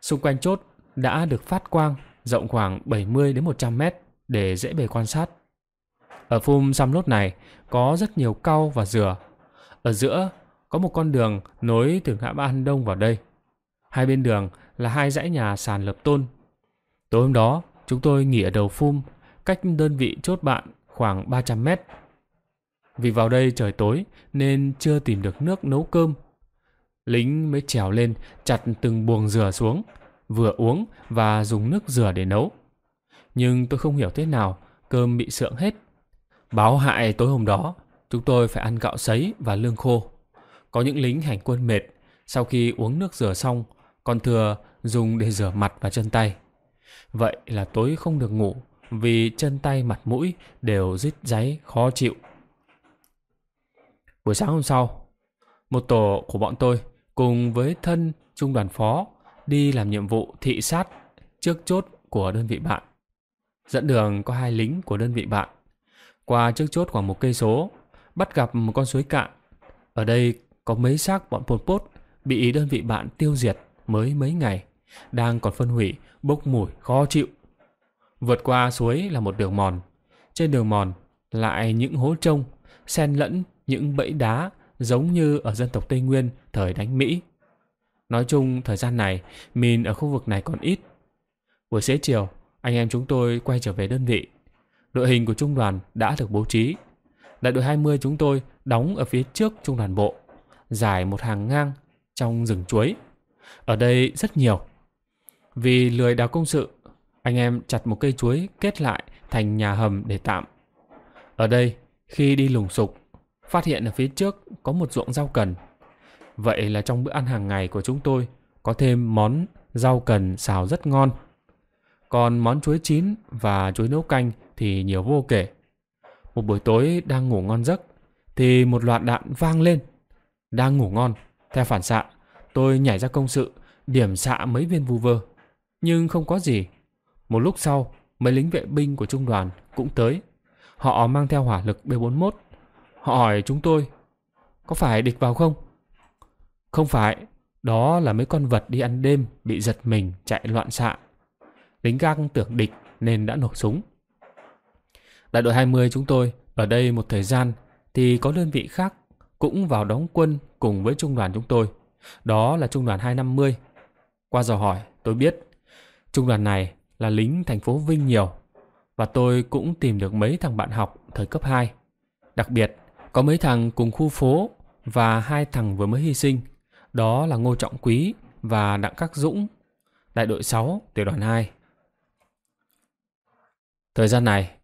Xung quanh chốt đã được phát quang rộng khoảng 70 đến 100 mét để dễ bề quan sát. Ở phum xăm lốt này có rất nhiều cau và dừa. Ở giữa có một con đường nối từ ngã ba Hân Đông vào đây. Hai bên đường là hai dãy nhà sàn lập tôn. Tối hôm đó, chúng tôi nghỉ ở đầu phum, cách đơn vị chốt bạn khoảng 300 mét. Vì vào đây trời tối nên chưa tìm được nước nấu cơm. Lính mới trèo lên chặt từng buồng dừa xuống, vừa uống và dùng nước dừa để nấu. Nhưng tôi không hiểu thế nào, cơm bị sượng hết. Báo hại tối hôm đó, chúng tôi phải ăn gạo sấy và lương khô. Có những lính hành quân mệt, sau khi uống nước rửa xong, còn thừa dùng để rửa mặt và chân tay. Vậy là tối không được ngủ vì chân tay mặt mũi đều rít giấy khó chịu. Buổi sáng hôm sau, một tổ của bọn tôi cùng với thân trung đoàn phó đi làm nhiệm vụ thị sát trước chốt của đơn vị bạn. Dẫn đường có hai lính của đơn vị bạn qua trước chốt khoảng một cây số, bắt gặp một con suối cạn. Ở đây có mấy xác bọn Pol Pot bị đơn vị bạn tiêu diệt mới mấy ngày, đang còn phân hủy, bốc mùi khó chịu. Vượt qua suối là một đường mòn. Trên đường mòn lại những hố trông, xen lẫn những bẫy đá giống như ở dân tộc Tây Nguyên thời đánh Mỹ. Nói chung thời gian này, mìn ở khu vực này còn ít. Buổi xế chiều, anh em chúng tôi quay trở về đơn vị đội hình của trung đoàn đã được bố trí. Đại đội 20 chúng tôi đóng ở phía trước trung đoàn bộ, dài một hàng ngang trong rừng chuối. Ở đây rất nhiều. Vì lười đào công sự, anh em chặt một cây chuối kết lại thành nhà hầm để tạm. Ở đây, khi đi lùng sục, phát hiện ở phía trước có một ruộng rau cần. Vậy là trong bữa ăn hàng ngày của chúng tôi có thêm món rau cần xào rất ngon. Còn món chuối chín và chuối nấu canh thì nhiều vô kể. Một buổi tối đang ngủ ngon giấc thì một loạt đạn vang lên. Đang ngủ ngon, theo phản xạ, tôi nhảy ra công sự, điểm xạ mấy viên vu vơ. Nhưng không có gì. Một lúc sau, mấy lính vệ binh của trung đoàn cũng tới. Họ mang theo hỏa lực B41. Họ hỏi chúng tôi, có phải địch vào không? Không phải, đó là mấy con vật đi ăn đêm bị giật mình chạy loạn xạ. Lính gác tưởng địch nên đã nổ súng. Đại đội 20 chúng tôi ở đây một thời gian thì có đơn vị khác cũng vào đóng quân cùng với trung đoàn chúng tôi. Đó là trung đoàn 250. Qua dò hỏi, tôi biết trung đoàn này là lính thành phố Vinh nhiều và tôi cũng tìm được mấy thằng bạn học thời cấp 2. Đặc biệt, có mấy thằng cùng khu phố và hai thằng vừa mới hy sinh. Đó là Ngô Trọng Quý và Đặng Các Dũng, đại đội 6, tiểu đoàn 2. Thời gian này,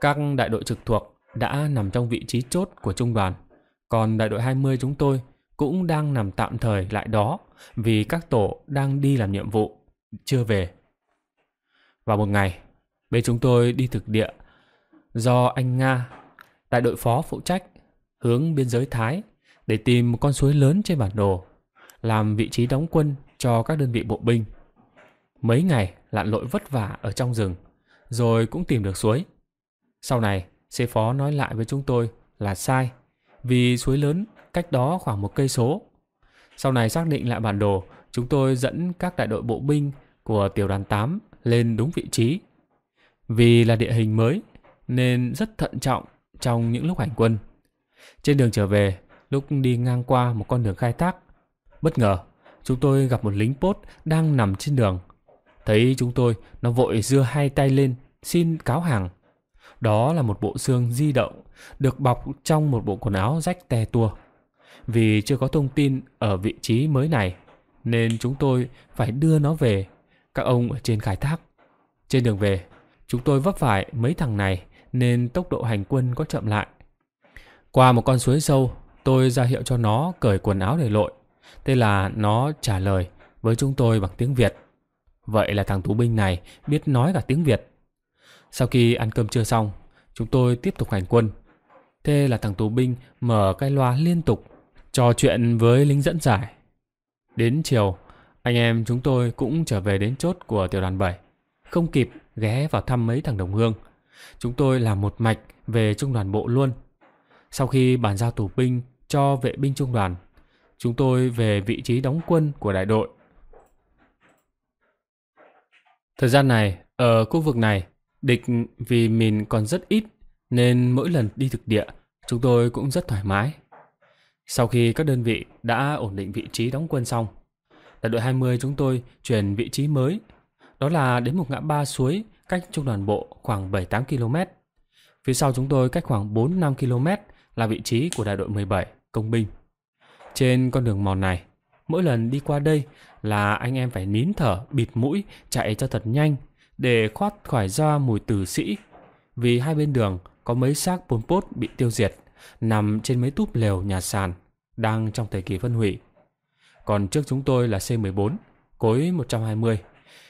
các đại đội trực thuộc đã nằm trong vị trí chốt của trung đoàn, còn đại đội 20 chúng tôi cũng đang nằm tạm thời lại đó vì các tổ đang đi làm nhiệm vụ, chưa về. Vào một ngày, bên chúng tôi đi thực địa do anh Nga, đại đội phó phụ trách, hướng biên giới Thái để tìm một con suối lớn trên bản đồ, làm vị trí đóng quân cho các đơn vị bộ binh. Mấy ngày lặn lội vất vả ở trong rừng, rồi cũng tìm được suối. Sau này, sĩ phó nói lại với chúng tôi là sai, vì suối lớn cách đó khoảng một cây số. Sau này xác định lại bản đồ, chúng tôi dẫn các đại đội bộ binh của tiểu đoàn 8 lên đúng vị trí. Vì là địa hình mới nên rất thận trọng trong những lúc hành quân. Trên đường trở về, lúc đi ngang qua một con đường khai thác, bất ngờ chúng tôi gặp một lính post đang nằm trên đường. Thấy chúng tôi, nó vội giơ hai tay lên xin cáo hàng. Đó là một bộ xương di động, được bọc trong một bộ quần áo rách tè tua. Vì chưa có thông tin ở vị trí mới này, nên chúng tôi phải đưa nó về. Các ông ở trên khai thác. Trên đường về, chúng tôi vấp phải mấy thằng này nên tốc độ hành quân có chậm lại. Qua một con suối sâu, tôi ra hiệu cho nó cởi quần áo để lội. Thế là nó trả lời với chúng tôi bằng tiếng Việt. Vậy là thằng tù binh này biết nói cả tiếng Việt. Sau khi ăn cơm trưa xong, chúng tôi tiếp tục hành quân. Thế là thằng tù binh mở cái loa liên tục, trò chuyện với lính dẫn giải. Đến chiều, anh em chúng tôi cũng trở về đến chốt của tiểu đoàn 7. Không kịp ghé vào thăm mấy thằng đồng hương. Chúng tôi làm một mạch về trung đoàn bộ luôn. Sau khi bàn giao tù binh cho vệ binh trung đoàn, chúng tôi về vị trí đóng quân của đại đội. Thời gian này, ở khu vực này, Địch vì mình còn rất ít nên mỗi lần đi thực địa chúng tôi cũng rất thoải mái. Sau khi các đơn vị đã ổn định vị trí đóng quân xong, đại đội 20 chúng tôi chuyển vị trí mới, đó là đến một ngã ba suối cách trung đoàn bộ khoảng 7-8 km. Phía sau chúng tôi cách khoảng 4-5 km là vị trí của đại đội 17 công binh. Trên con đường mòn này, mỗi lần đi qua đây là anh em phải nín thở, bịt mũi, chạy cho thật nhanh để khoát khỏi ra mùi tử sĩ. Vì hai bên đường có mấy xác Pol Pot bị tiêu diệt, nằm trên mấy túp lều nhà sàn, đang trong thời kỳ phân hủy. Còn trước chúng tôi là C14, cối 120,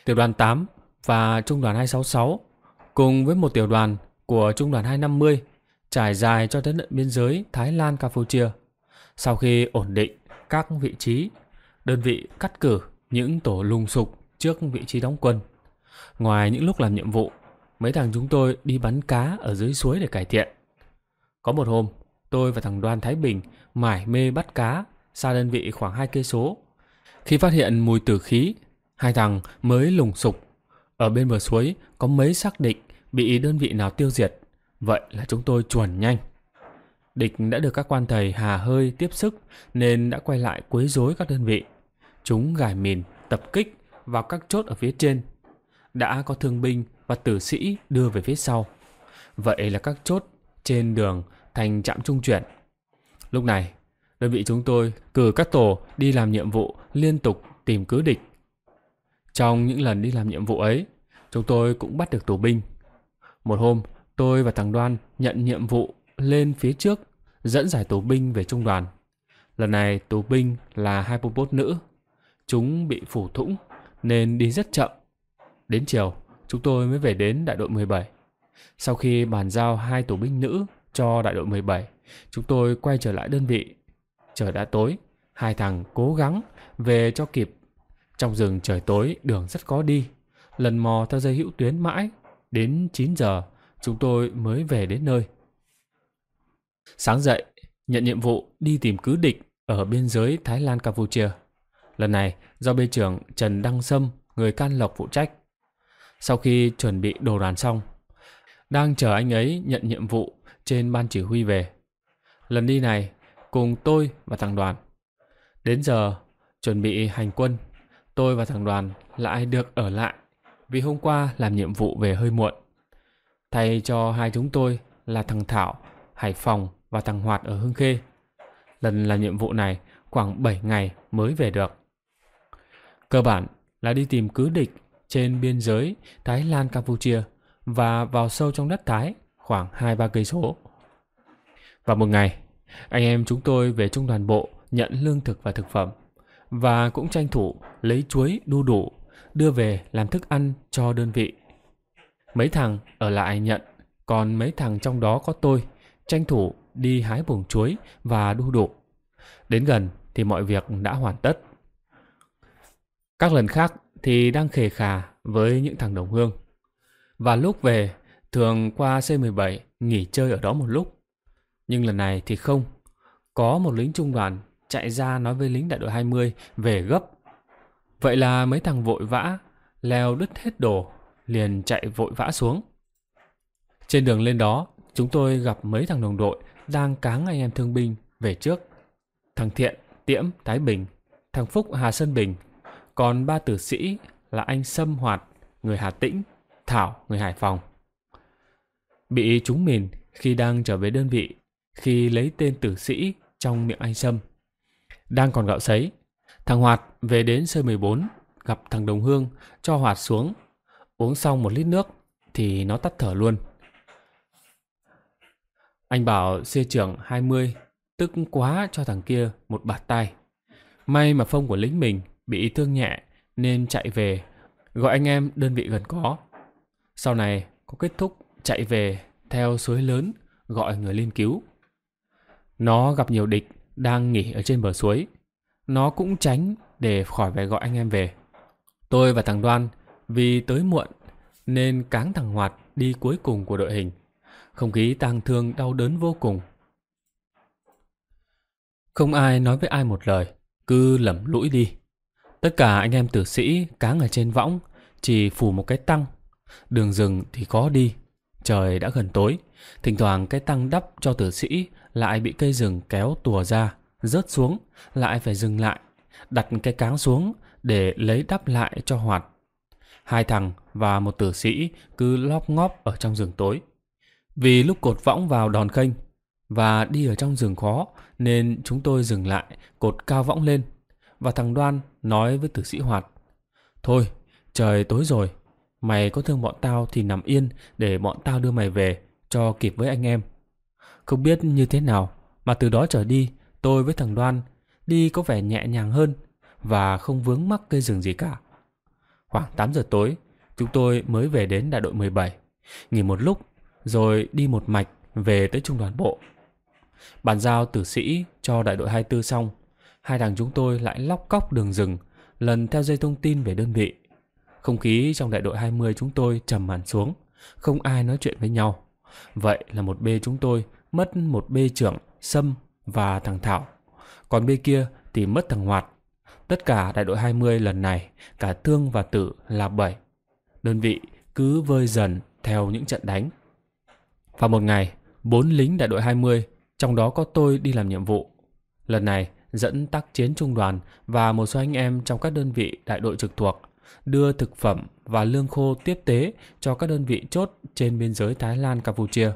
tiểu đoàn 8 và trung đoàn 266, cùng với một tiểu đoàn của trung đoàn 250 trải dài cho tới tận biên giới Thái Lan Campuchia. Sau khi ổn định các vị trí, đơn vị cắt cử những tổ lùng sục trước vị trí đóng quân Ngoài những lúc làm nhiệm vụ, mấy thằng chúng tôi đi bắn cá ở dưới suối để cải thiện. Có một hôm, tôi và thằng Đoan Thái Bình mải mê bắt cá xa đơn vị khoảng hai cây số. Khi phát hiện mùi tử khí, hai thằng mới lùng sục. Ở bên bờ suối có mấy xác định bị đơn vị nào tiêu diệt, vậy là chúng tôi chuẩn nhanh. Địch đã được các quan thầy hà hơi tiếp sức nên đã quay lại quấy rối các đơn vị. Chúng gài mìn, tập kích vào các chốt ở phía trên đã có thương binh và tử sĩ đưa về phía sau. Vậy là các chốt trên đường thành trạm trung chuyển. Lúc này, đơn vị chúng tôi cử các tổ đi làm nhiệm vụ liên tục tìm cứ địch. Trong những lần đi làm nhiệm vụ ấy, chúng tôi cũng bắt được tù binh. Một hôm, tôi và thằng Đoan nhận nhiệm vụ lên phía trước dẫn giải tù binh về trung đoàn. Lần này tù binh là hai pol nữ. Chúng bị phủ thủng nên đi rất chậm Đến chiều, chúng tôi mới về đến đại đội 17. Sau khi bàn giao hai tù binh nữ cho đại đội 17, chúng tôi quay trở lại đơn vị. Trời đã tối, hai thằng cố gắng về cho kịp. Trong rừng trời tối, đường rất khó đi. Lần mò theo dây hữu tuyến mãi, đến 9 giờ chúng tôi mới về đến nơi. Sáng dậy, nhận nhiệm vụ đi tìm cứ địch ở biên giới Thái Lan Campuchia. Lần này do bê trưởng Trần Đăng Sâm, người can lộc phụ trách, sau khi chuẩn bị đồ đoàn xong, đang chờ anh ấy nhận nhiệm vụ trên ban chỉ huy về. Lần đi này, cùng tôi và thằng đoàn. Đến giờ, chuẩn bị hành quân, tôi và thằng đoàn lại được ở lại vì hôm qua làm nhiệm vụ về hơi muộn. Thay cho hai chúng tôi là thằng Thảo, Hải Phòng và thằng Hoạt ở Hưng Khê. Lần làm nhiệm vụ này khoảng 7 ngày mới về được. Cơ bản là đi tìm cứ địch trên biên giới Thái Lan Campuchia và vào sâu trong đất Thái khoảng 2-3 cây số. Và một ngày, anh em chúng tôi về trung đoàn bộ nhận lương thực và thực phẩm và cũng tranh thủ lấy chuối đu đủ đưa về làm thức ăn cho đơn vị. Mấy thằng ở lại nhận, còn mấy thằng trong đó có tôi tranh thủ đi hái buồng chuối và đu đủ. Đến gần thì mọi việc đã hoàn tất. Các lần khác thì đang khề khà với những thằng đồng hương. Và lúc về, thường qua C17 nghỉ chơi ở đó một lúc. Nhưng lần này thì không. Có một lính trung đoàn chạy ra nói với lính đại đội 20 về gấp. Vậy là mấy thằng vội vã, leo đứt hết đồ, liền chạy vội vã xuống. Trên đường lên đó, chúng tôi gặp mấy thằng đồng đội đang cáng anh em thương binh về trước. Thằng Thiện, Tiễm, Thái Bình, thằng Phúc, Hà Sơn Bình còn ba tử sĩ là anh Sâm Hoạt, người Hà Tĩnh, Thảo, người Hải Phòng. Bị chúng mình khi đang trở về đơn vị, khi lấy tên tử sĩ trong miệng anh Sâm. Đang còn gạo sấy, thằng Hoạt về đến c 14, gặp thằng Đồng Hương, cho Hoạt xuống. Uống xong một lít nước thì nó tắt thở luôn. Anh bảo xe trưởng 20 tức quá cho thằng kia một bạt tay. May mà phong của lính mình bị thương nhẹ nên chạy về, gọi anh em đơn vị gần có. Sau này có kết thúc chạy về theo suối lớn gọi người lên cứu. Nó gặp nhiều địch đang nghỉ ở trên bờ suối. Nó cũng tránh để khỏi phải gọi anh em về. Tôi và thằng Đoan vì tới muộn nên cáng thằng Hoạt đi cuối cùng của đội hình. Không khí tang thương đau đớn vô cùng. Không ai nói với ai một lời, cứ lẩm lũi đi. Tất cả anh em tử sĩ cáng ở trên võng, chỉ phủ một cái tăng. Đường rừng thì khó đi, trời đã gần tối. Thỉnh thoảng cái tăng đắp cho tử sĩ lại bị cây rừng kéo tùa ra, rớt xuống, lại phải dừng lại, đặt cái cáng xuống để lấy đắp lại cho hoạt. Hai thằng và một tử sĩ cứ lóp ngóp ở trong rừng tối. Vì lúc cột võng vào đòn khênh và đi ở trong rừng khó nên chúng tôi dừng lại, cột cao võng lên và thằng Đoan nói với tử sĩ Hoạt. Thôi, trời tối rồi, mày có thương bọn tao thì nằm yên để bọn tao đưa mày về cho kịp với anh em. Không biết như thế nào mà từ đó trở đi tôi với thằng Đoan đi có vẻ nhẹ nhàng hơn và không vướng mắc cây rừng gì cả. Khoảng 8 giờ tối, chúng tôi mới về đến đại đội 17, nghỉ một lúc rồi đi một mạch về tới trung đoàn bộ. Bàn giao tử sĩ cho đại đội 24 xong, hai thằng chúng tôi lại lóc cóc đường rừng, lần theo dây thông tin về đơn vị. Không khí trong đại đội 20 chúng tôi trầm màn xuống, không ai nói chuyện với nhau. Vậy là một B chúng tôi mất một B trưởng Sâm và thằng Thảo. Còn B kia thì mất thằng Hoạt. Tất cả đại đội 20 lần này, cả Thương và Tử là 7. Đơn vị cứ vơi dần theo những trận đánh. Và một ngày, bốn lính đại đội 20, trong đó có tôi đi làm nhiệm vụ. Lần này, dẫn tác chiến trung đoàn và một số anh em trong các đơn vị đại đội trực thuộc, đưa thực phẩm và lương khô tiếp tế cho các đơn vị chốt trên biên giới Thái Lan Campuchia.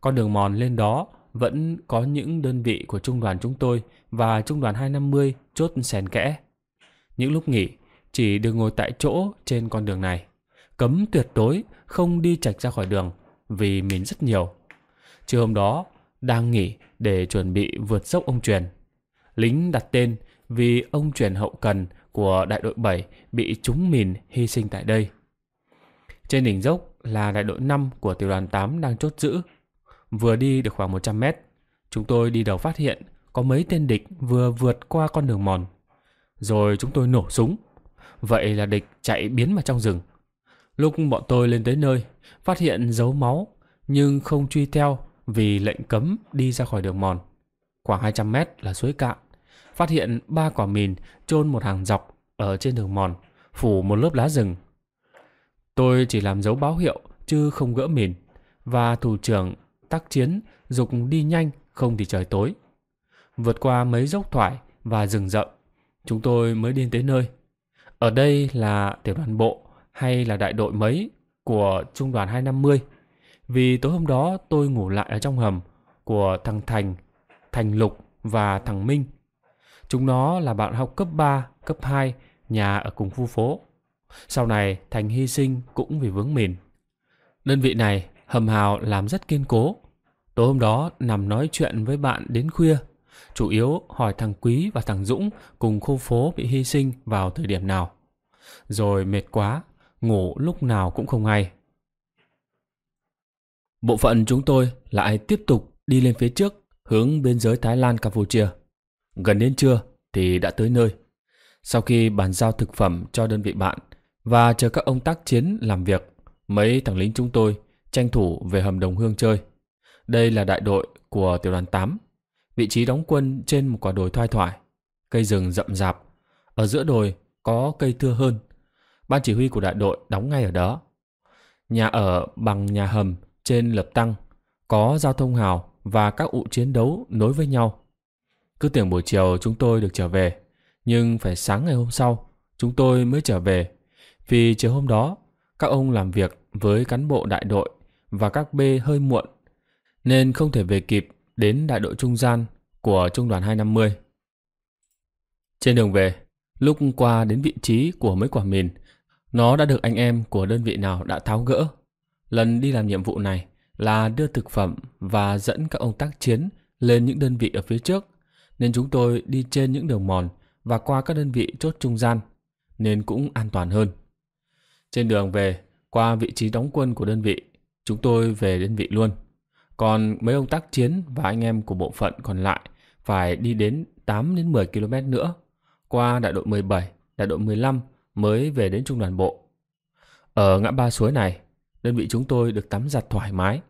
Con đường mòn lên đó vẫn có những đơn vị của trung đoàn chúng tôi và trung đoàn 250 chốt xèn kẽ. Những lúc nghỉ chỉ được ngồi tại chỗ trên con đường này, cấm tuyệt đối không đi chạch ra khỏi đường vì mình rất nhiều. chiều hôm đó đang nghỉ để chuẩn bị vượt dốc ông truyền Lính đặt tên vì ông truyền hậu cần của đại đội 7 bị trúng mìn hy sinh tại đây. Trên đỉnh dốc là đại đội 5 của tiểu đoàn 8 đang chốt giữ. Vừa đi được khoảng 100 mét, chúng tôi đi đầu phát hiện có mấy tên địch vừa vượt qua con đường mòn. Rồi chúng tôi nổ súng. Vậy là địch chạy biến vào trong rừng. Lúc bọn tôi lên tới nơi, phát hiện dấu máu nhưng không truy theo vì lệnh cấm đi ra khỏi đường mòn khoảng 200 mét là suối cạn. Phát hiện ba quả mìn chôn một hàng dọc ở trên đường mòn, phủ một lớp lá rừng. Tôi chỉ làm dấu báo hiệu chứ không gỡ mìn và thủ trưởng tác chiến dục đi nhanh không thì trời tối. Vượt qua mấy dốc thoải và rừng rậm, chúng tôi mới đến tới nơi. Ở đây là tiểu đoàn bộ hay là đại đội mấy của trung đoàn 250. Vì tối hôm đó tôi ngủ lại ở trong hầm của thằng Thành Thành Lục và thằng Minh. Chúng nó là bạn học cấp 3, cấp 2, nhà ở cùng khu phố. Sau này Thành hy sinh cũng vì vướng mìn. Đơn vị này hầm hào làm rất kiên cố. Tối hôm đó nằm nói chuyện với bạn đến khuya. Chủ yếu hỏi thằng Quý và thằng Dũng cùng khu phố bị hy sinh vào thời điểm nào. Rồi mệt quá, ngủ lúc nào cũng không hay. Bộ phận chúng tôi lại tiếp tục đi lên phía trước hướng biên giới Thái Lan Campuchia. Gần đến trưa thì đã tới nơi. Sau khi bàn giao thực phẩm cho đơn vị bạn và chờ các ông tác chiến làm việc, mấy thằng lính chúng tôi tranh thủ về hầm đồng hương chơi. Đây là đại đội của tiểu đoàn 8, vị trí đóng quân trên một quả đồi thoai thoải, cây rừng rậm rạp. Ở giữa đồi có cây thưa hơn. Ban chỉ huy của đại đội đóng ngay ở đó. Nhà ở bằng nhà hầm trên lập tăng, có giao thông hào và các ụ chiến đấu nối với nhau. Cứ tưởng buổi chiều chúng tôi được trở về, nhưng phải sáng ngày hôm sau chúng tôi mới trở về. Vì chiều hôm đó, các ông làm việc với cán bộ đại đội và các B hơi muộn, nên không thể về kịp đến đại đội trung gian của Trung đoàn 250. Trên đường về, lúc qua đến vị trí của mấy quả mìn, nó đã được anh em của đơn vị nào đã tháo gỡ. Lần đi làm nhiệm vụ này, là đưa thực phẩm và dẫn các ông tác chiến lên những đơn vị ở phía trước, nên chúng tôi đi trên những đường mòn và qua các đơn vị chốt trung gian, nên cũng an toàn hơn. Trên đường về, qua vị trí đóng quân của đơn vị, chúng tôi về đơn vị luôn. Còn mấy ông tác chiến và anh em của bộ phận còn lại phải đi đến 8 đến 10 km nữa, qua đại đội 17, đại đội 15 mới về đến trung đoàn bộ. Ở ngã ba suối này, đơn vị chúng tôi được tắm giặt thoải mái,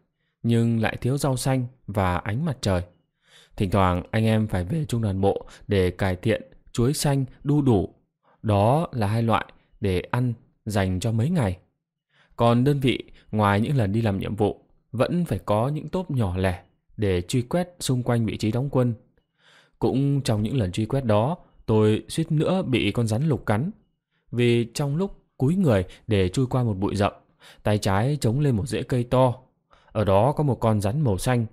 nhưng lại thiếu rau xanh và ánh mặt trời. Thỉnh thoảng anh em phải về trung đoàn bộ để cải thiện chuối xanh đu đủ. Đó là hai loại để ăn dành cho mấy ngày. Còn đơn vị ngoài những lần đi làm nhiệm vụ vẫn phải có những tốp nhỏ lẻ để truy quét xung quanh vị trí đóng quân. Cũng trong những lần truy quét đó, tôi suýt nữa bị con rắn lục cắn. Vì trong lúc cúi người để chui qua một bụi rậm, tay trái chống lên một rễ cây to, ở đó có một con rắn màu xanh,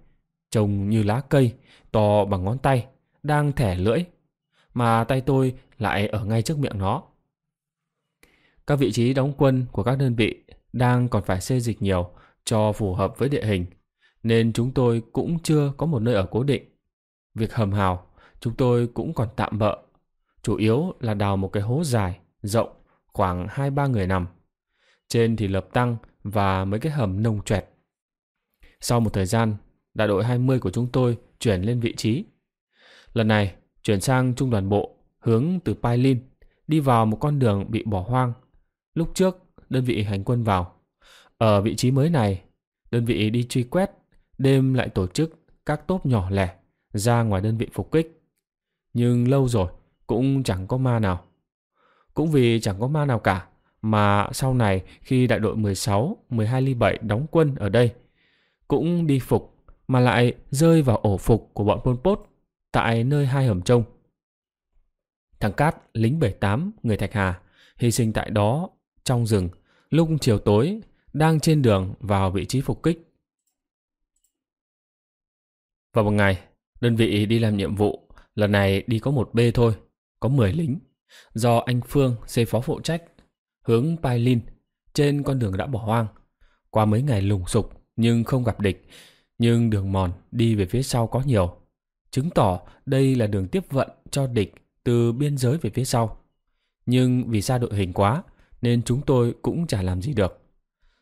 trông như lá cây, to bằng ngón tay, đang thẻ lưỡi. Mà tay tôi lại ở ngay trước miệng nó. Các vị trí đóng quân của các đơn vị đang còn phải xê dịch nhiều cho phù hợp với địa hình, nên chúng tôi cũng chưa có một nơi ở cố định. Việc hầm hào, chúng tôi cũng còn tạm bỡ chủ yếu là đào một cái hố dài, rộng, khoảng 2-3 người nằm. Trên thì lập tăng và mấy cái hầm nông trẹt. Sau một thời gian, đại đội 20 của chúng tôi chuyển lên vị trí. Lần này, chuyển sang trung đoàn bộ, hướng từ Pai đi vào một con đường bị bỏ hoang. Lúc trước, đơn vị hành quân vào. Ở vị trí mới này, đơn vị đi truy quét, đêm lại tổ chức các tốp nhỏ lẻ ra ngoài đơn vị phục kích. Nhưng lâu rồi, cũng chẳng có ma nào. Cũng vì chẳng có ma nào cả, mà sau này khi đại đội 16, 12 ly 7 đóng quân ở đây, cũng đi phục mà lại rơi vào ổ phục của bọn Pol Pot tại nơi hai hầm trông. Thằng Cát, lính 78, người Thạch Hà, hy sinh tại đó, trong rừng, lúc chiều tối, đang trên đường vào vị trí phục kích. Vào một ngày, đơn vị đi làm nhiệm vụ, lần này đi có một B thôi, có 10 lính, do anh Phương xây phó phụ trách, hướng Pai Pailin, trên con đường đã bỏ hoang. Qua mấy ngày lùng sục, nhưng không gặp địch. Nhưng đường mòn đi về phía sau có nhiều, chứng tỏ đây là đường tiếp vận cho địch từ biên giới về phía sau. Nhưng vì xa đội hình quá, nên chúng tôi cũng chả làm gì được.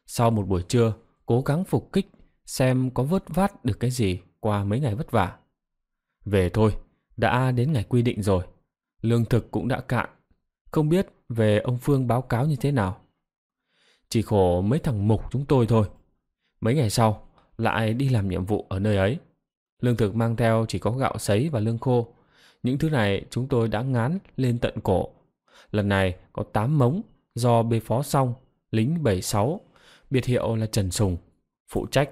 Sau một buổi trưa, cố gắng phục kích, xem có vớt vát được cái gì qua mấy ngày vất vả. Về thôi, đã đến ngày quy định rồi. Lương thực cũng đã cạn. Không biết về ông Phương báo cáo như thế nào. Chỉ khổ mấy thằng mục chúng tôi thôi. Mấy ngày sau, lại đi làm nhiệm vụ ở nơi ấy. Lương thực mang theo chỉ có gạo sấy và lương khô. Những thứ này chúng tôi đã ngán lên tận cổ. Lần này có tám mống do bê phó xong, lính 76, biệt hiệu là Trần Sùng, phụ trách.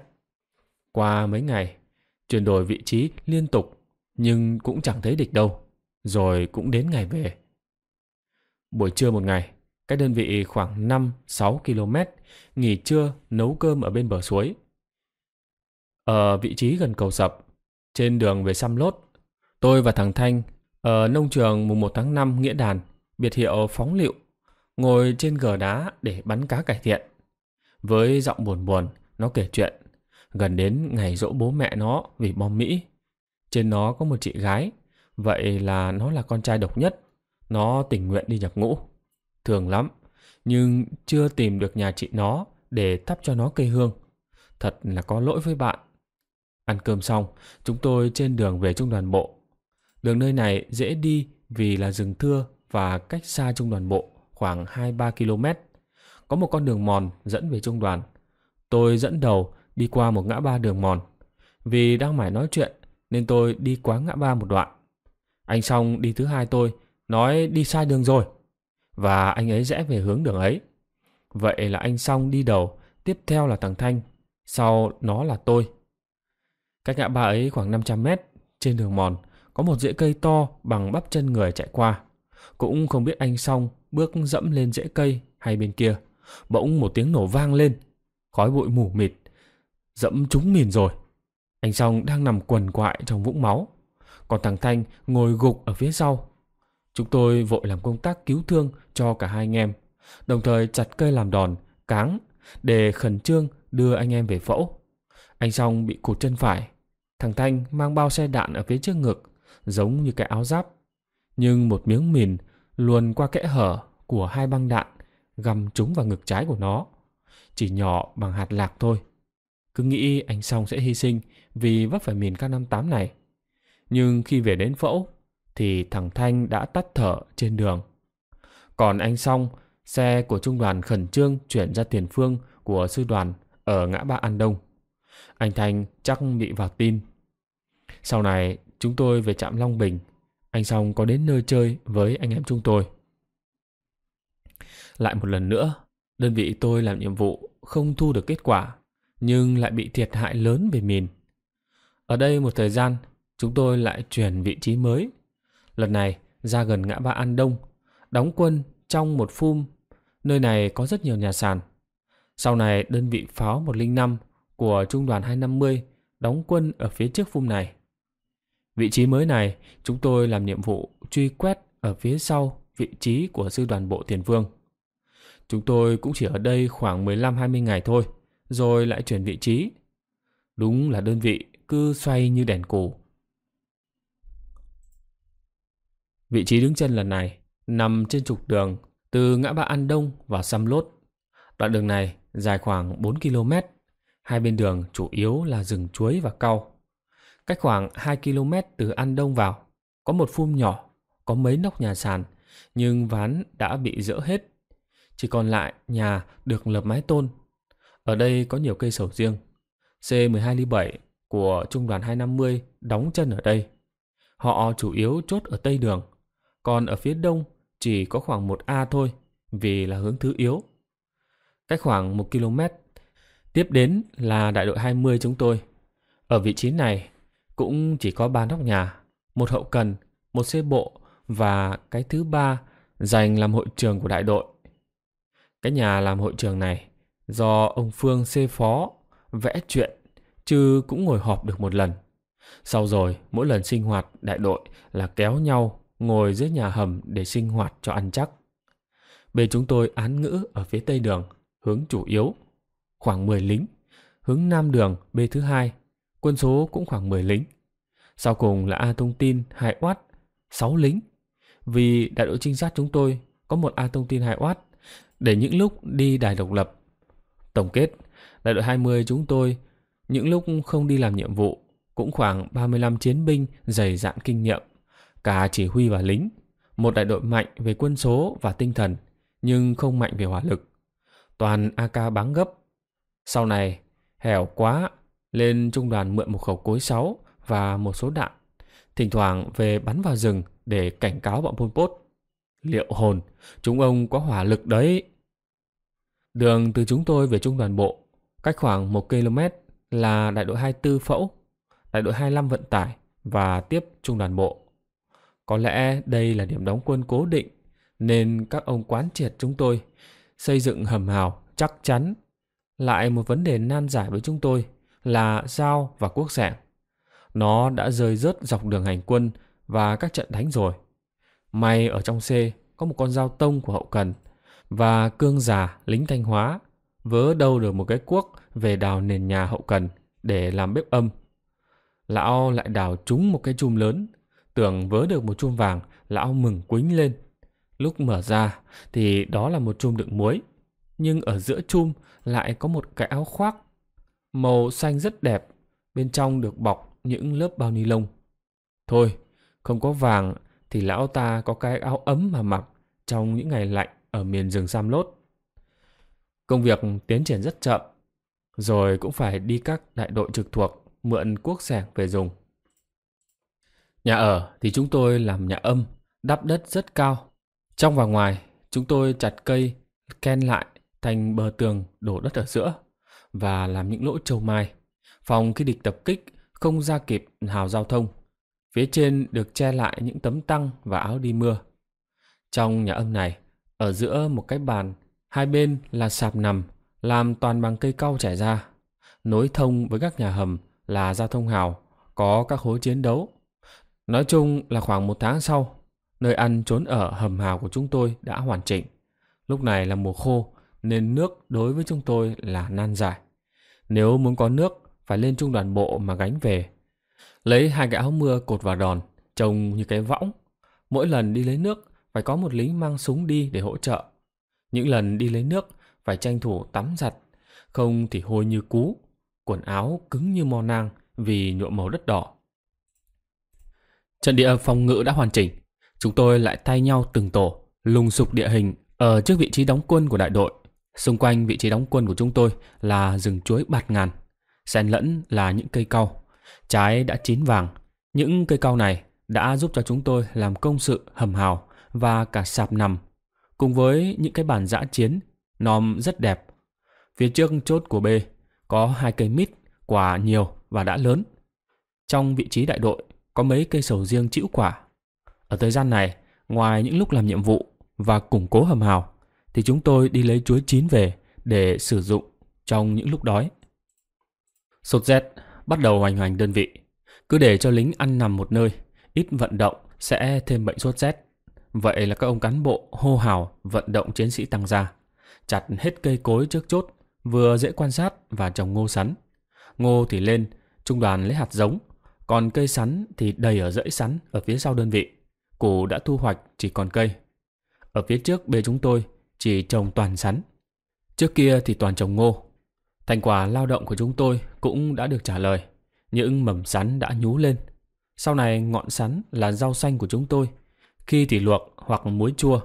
Qua mấy ngày, chuyển đổi vị trí liên tục nhưng cũng chẳng thấy địch đâu. Rồi cũng đến ngày về. Buổi trưa một ngày, Cách đơn vị khoảng 5-6 km, nghỉ trưa nấu cơm ở bên bờ suối. Ở vị trí gần cầu sập, trên đường về xăm lốt, tôi và thằng Thanh ở nông trường mùng 1 tháng 5 Nghĩa Đàn, biệt hiệu Phóng Liệu, ngồi trên gờ đá để bắn cá cải thiện. Với giọng buồn buồn, nó kể chuyện. Gần đến ngày dỗ bố mẹ nó vì bom Mỹ. Trên nó có một chị gái, vậy là nó là con trai độc nhất. Nó tình nguyện đi nhập ngũ thường lắm, nhưng chưa tìm được nhà chị nó để thắp cho nó cây hương. Thật là có lỗi với bạn. Ăn cơm xong, chúng tôi trên đường về trung đoàn bộ. Đường nơi này dễ đi vì là rừng thưa và cách xa trung đoàn bộ khoảng 2-3 km. Có một con đường mòn dẫn về trung đoàn. Tôi dẫn đầu đi qua một ngã ba đường mòn. Vì đang mải nói chuyện nên tôi đi quá ngã ba một đoạn. Anh Song đi thứ hai tôi, nói đi sai đường rồi và anh ấy rẽ về hướng đường ấy. Vậy là anh Song đi đầu, tiếp theo là thằng Thanh, sau nó là tôi. Cách ngã ba ấy khoảng 500 mét, trên đường mòn, có một rễ cây to bằng bắp chân người chạy qua. Cũng không biết anh Song bước dẫm lên rễ cây hay bên kia. Bỗng một tiếng nổ vang lên, khói bụi mù mịt. Dẫm trúng mìn rồi. Anh Song đang nằm quần quại trong vũng máu. Còn thằng Thanh ngồi gục ở phía sau, Chúng tôi vội làm công tác cứu thương cho cả hai anh em, đồng thời chặt cây làm đòn, cáng để khẩn trương đưa anh em về phẫu. Anh Song bị cụt chân phải, thằng Thanh mang bao xe đạn ở phía trước ngực, giống như cái áo giáp. Nhưng một miếng mìn luồn qua kẽ hở của hai băng đạn găm trúng vào ngực trái của nó. Chỉ nhỏ bằng hạt lạc thôi. Cứ nghĩ anh Song sẽ hy sinh vì vấp phải mìn K58 này. Nhưng khi về đến phẫu, thì thằng Thanh đã tắt thở trên đường. Còn anh Song, xe của trung đoàn khẩn trương chuyển ra tiền phương của sư đoàn ở ngã ba An Đông. Anh Thanh chắc bị vạc tin. Sau này chúng tôi về trạm Long Bình. Anh Song có đến nơi chơi với anh em chúng tôi. Lại một lần nữa, đơn vị tôi làm nhiệm vụ không thu được kết quả, nhưng lại bị thiệt hại lớn về mìn. Ở đây một thời gian, chúng tôi lại chuyển vị trí mới Lần này ra gần ngã ba An Đông, đóng quân trong một phum, nơi này có rất nhiều nhà sàn. Sau này đơn vị pháo 105 của Trung đoàn 250 đóng quân ở phía trước phum này. Vị trí mới này chúng tôi làm nhiệm vụ truy quét ở phía sau vị trí của sư đoàn bộ tiền vương. Chúng tôi cũng chỉ ở đây khoảng 15-20 ngày thôi, rồi lại chuyển vị trí. Đúng là đơn vị cứ xoay như đèn cù, Vị trí đứng chân lần này nằm trên trục đường từ ngã ba An Đông và Sam Lốt. Đoạn đường này dài khoảng 4 km. Hai bên đường chủ yếu là rừng chuối và cau. Cách khoảng 2 km từ An Đông vào, có một phum nhỏ, có mấy nóc nhà sàn, nhưng ván đã bị dỡ hết. Chỉ còn lại nhà được lợp mái tôn. Ở đây có nhiều cây sầu riêng. C1207 của Trung đoàn 250 đóng chân ở đây. Họ chủ yếu chốt ở Tây Đường còn ở phía đông chỉ có khoảng 1A thôi vì là hướng thứ yếu. Cách khoảng 1 km. Tiếp đến là đại đội 20 chúng tôi. Ở vị trí này cũng chỉ có ba nóc nhà, một hậu cần, một xe bộ và cái thứ ba dành làm hội trường của đại đội. Cái nhà làm hội trường này do ông Phương xê phó vẽ chuyện chứ cũng ngồi họp được một lần. Sau rồi mỗi lần sinh hoạt đại đội là kéo nhau ngồi dưới nhà hầm để sinh hoạt cho ăn chắc. Bề chúng tôi án ngữ ở phía tây đường, hướng chủ yếu, khoảng 10 lính. Hướng nam đường B thứ hai, quân số cũng khoảng 10 lính. Sau cùng là A Thông Tin, Hai Oát, 6 lính. Vì đại đội trinh sát chúng tôi có một A Thông Tin Hai Oát để những lúc đi đài độc lập. Tổng kết, đại đội 20 chúng tôi những lúc không đi làm nhiệm vụ cũng khoảng 35 chiến binh dày dạn kinh nghiệm cả chỉ huy và lính, một đại đội mạnh về quân số và tinh thần, nhưng không mạnh về hỏa lực. Toàn AK báng gấp. Sau này, hẻo quá, lên trung đoàn mượn một khẩu cối 6 và một số đạn, thỉnh thoảng về bắn vào rừng để cảnh cáo bọn Pol Pot. Liệu hồn, chúng ông có hỏa lực đấy. Đường từ chúng tôi về trung đoàn bộ, cách khoảng 1 km là đại đội 24 phẫu, đại đội 25 vận tải và tiếp trung đoàn bộ. Có lẽ đây là điểm đóng quân cố định, nên các ông quán triệt chúng tôi, xây dựng hầm hào chắc chắn. Lại một vấn đề nan giải với chúng tôi là dao và quốc sẻng. Nó đã rơi rớt dọc đường hành quân và các trận đánh rồi. May ở trong C có một con dao tông của hậu cần và cương giả lính thanh hóa vớ đâu được một cái cuốc về đào nền nhà hậu cần để làm bếp âm. Lão lại đào trúng một cái chùm lớn tưởng vớ được một chum vàng, lão mừng quính lên. Lúc mở ra thì đó là một chum đựng muối, nhưng ở giữa chum lại có một cái áo khoác màu xanh rất đẹp, bên trong được bọc những lớp bao ni lông. Thôi, không có vàng thì lão ta có cái áo ấm mà mặc trong những ngày lạnh ở miền rừng Sam Lốt. Công việc tiến triển rất chậm, rồi cũng phải đi các đại đội trực thuộc mượn cuốc sẻng về dùng. Nhà ở thì chúng tôi làm nhà âm, đắp đất rất cao. Trong và ngoài, chúng tôi chặt cây, ken lại thành bờ tường đổ đất ở giữa và làm những lỗ trầu mai. Phòng khi địch tập kích không ra kịp hào giao thông. Phía trên được che lại những tấm tăng và áo đi mưa. Trong nhà âm này, ở giữa một cái bàn, hai bên là sạp nằm, làm toàn bằng cây cau trải ra. Nối thông với các nhà hầm là giao thông hào, có các hố chiến đấu Nói chung là khoảng một tháng sau, nơi ăn trốn ở hầm hào của chúng tôi đã hoàn chỉnh. Lúc này là mùa khô nên nước đối với chúng tôi là nan giải. Nếu muốn có nước phải lên trung đoàn bộ mà gánh về. Lấy hai cái áo mưa cột vào đòn, trông như cái võng. Mỗi lần đi lấy nước phải có một lính mang súng đi để hỗ trợ. Những lần đi lấy nước phải tranh thủ tắm giặt, không thì hôi như cú. Quần áo cứng như mò nang vì nhuộm màu đất đỏ. Trận địa phòng ngự đã hoàn chỉnh. Chúng tôi lại thay nhau từng tổ, lùng sục địa hình ở trước vị trí đóng quân của đại đội. Xung quanh vị trí đóng quân của chúng tôi là rừng chuối bạt ngàn, xen lẫn là những cây cau. Trái đã chín vàng. Những cây cau này đã giúp cho chúng tôi làm công sự hầm hào và cả sạp nằm. Cùng với những cái bàn giã chiến, nòm rất đẹp. Phía trước chốt của B có hai cây mít, quả nhiều và đã lớn. Trong vị trí đại đội có mấy cây sầu riêng chĩu quả. Ở thời gian này, ngoài những lúc làm nhiệm vụ và củng cố hầm hào, thì chúng tôi đi lấy chuối chín về để sử dụng trong những lúc đói. Sột rét bắt đầu hoành hành đơn vị. Cứ để cho lính ăn nằm một nơi, ít vận động sẽ thêm bệnh sốt rét. Vậy là các ông cán bộ hô hào vận động chiến sĩ tăng ra, chặt hết cây cối trước chốt, vừa dễ quan sát và trồng ngô sắn. Ngô thì lên, trung đoàn lấy hạt giống, còn cây sắn thì đầy ở rẫy sắn ở phía sau đơn vị. Củ đã thu hoạch chỉ còn cây. Ở phía trước bê chúng tôi chỉ trồng toàn sắn. Trước kia thì toàn trồng ngô. Thành quả lao động của chúng tôi cũng đã được trả lời. Những mầm sắn đã nhú lên. Sau này ngọn sắn là rau xanh của chúng tôi. Khi thì luộc hoặc muối chua.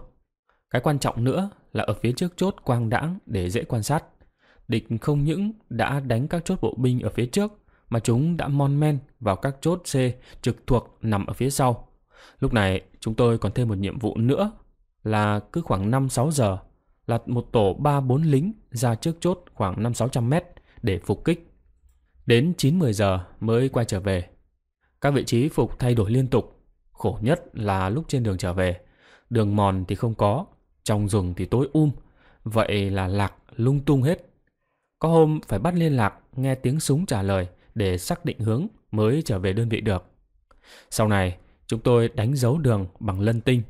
Cái quan trọng nữa là ở phía trước chốt quang đãng để dễ quan sát. Địch không những đã đánh các chốt bộ binh ở phía trước mà chúng đã mon men vào các chốt C trực thuộc nằm ở phía sau. Lúc này chúng tôi còn thêm một nhiệm vụ nữa là cứ khoảng 5-6 giờ là một tổ 3-4 lính ra trước chốt khoảng 5-600 mét để phục kích. Đến 9-10 giờ mới quay trở về. Các vị trí phục thay đổi liên tục. Khổ nhất là lúc trên đường trở về. Đường mòn thì không có, trong rừng thì tối um. Vậy là lạc lung tung hết. Có hôm phải bắt liên lạc, nghe tiếng súng trả lời, để xác định hướng mới trở về đơn vị được. Sau này, chúng tôi đánh dấu đường bằng lân tinh,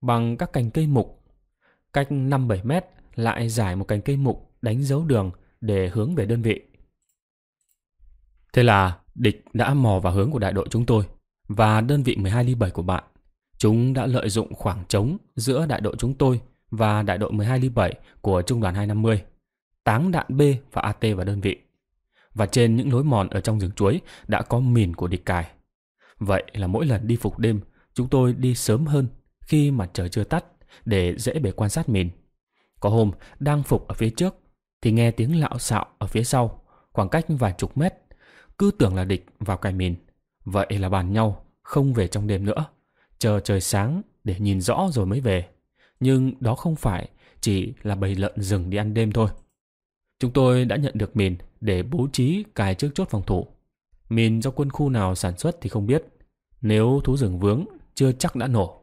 bằng các cành cây mục. Cách 5-7 mét lại giải một cành cây mục đánh dấu đường để hướng về đơn vị. Thế là địch đã mò vào hướng của đại đội chúng tôi và đơn vị 12 ly 7 của bạn. Chúng đã lợi dụng khoảng trống giữa đại đội chúng tôi và đại đội 12 ly 7 của trung đoàn 250, táng đạn B và AT vào đơn vị và trên những lối mòn ở trong rừng chuối đã có mìn của địch cài. Vậy là mỗi lần đi phục đêm, chúng tôi đi sớm hơn khi mà trời chưa tắt để dễ bề quan sát mìn. Có hôm đang phục ở phía trước thì nghe tiếng lạo xạo ở phía sau, khoảng cách vài chục mét. Cứ tưởng là địch vào cài mìn. Vậy là bàn nhau không về trong đêm nữa, chờ trời sáng để nhìn rõ rồi mới về. Nhưng đó không phải chỉ là bầy lợn rừng đi ăn đêm thôi. Chúng tôi đã nhận được mìn để bố trí cài trước chốt phòng thủ. Mìn do quân khu nào sản xuất thì không biết. Nếu thú rừng vướng, chưa chắc đã nổ.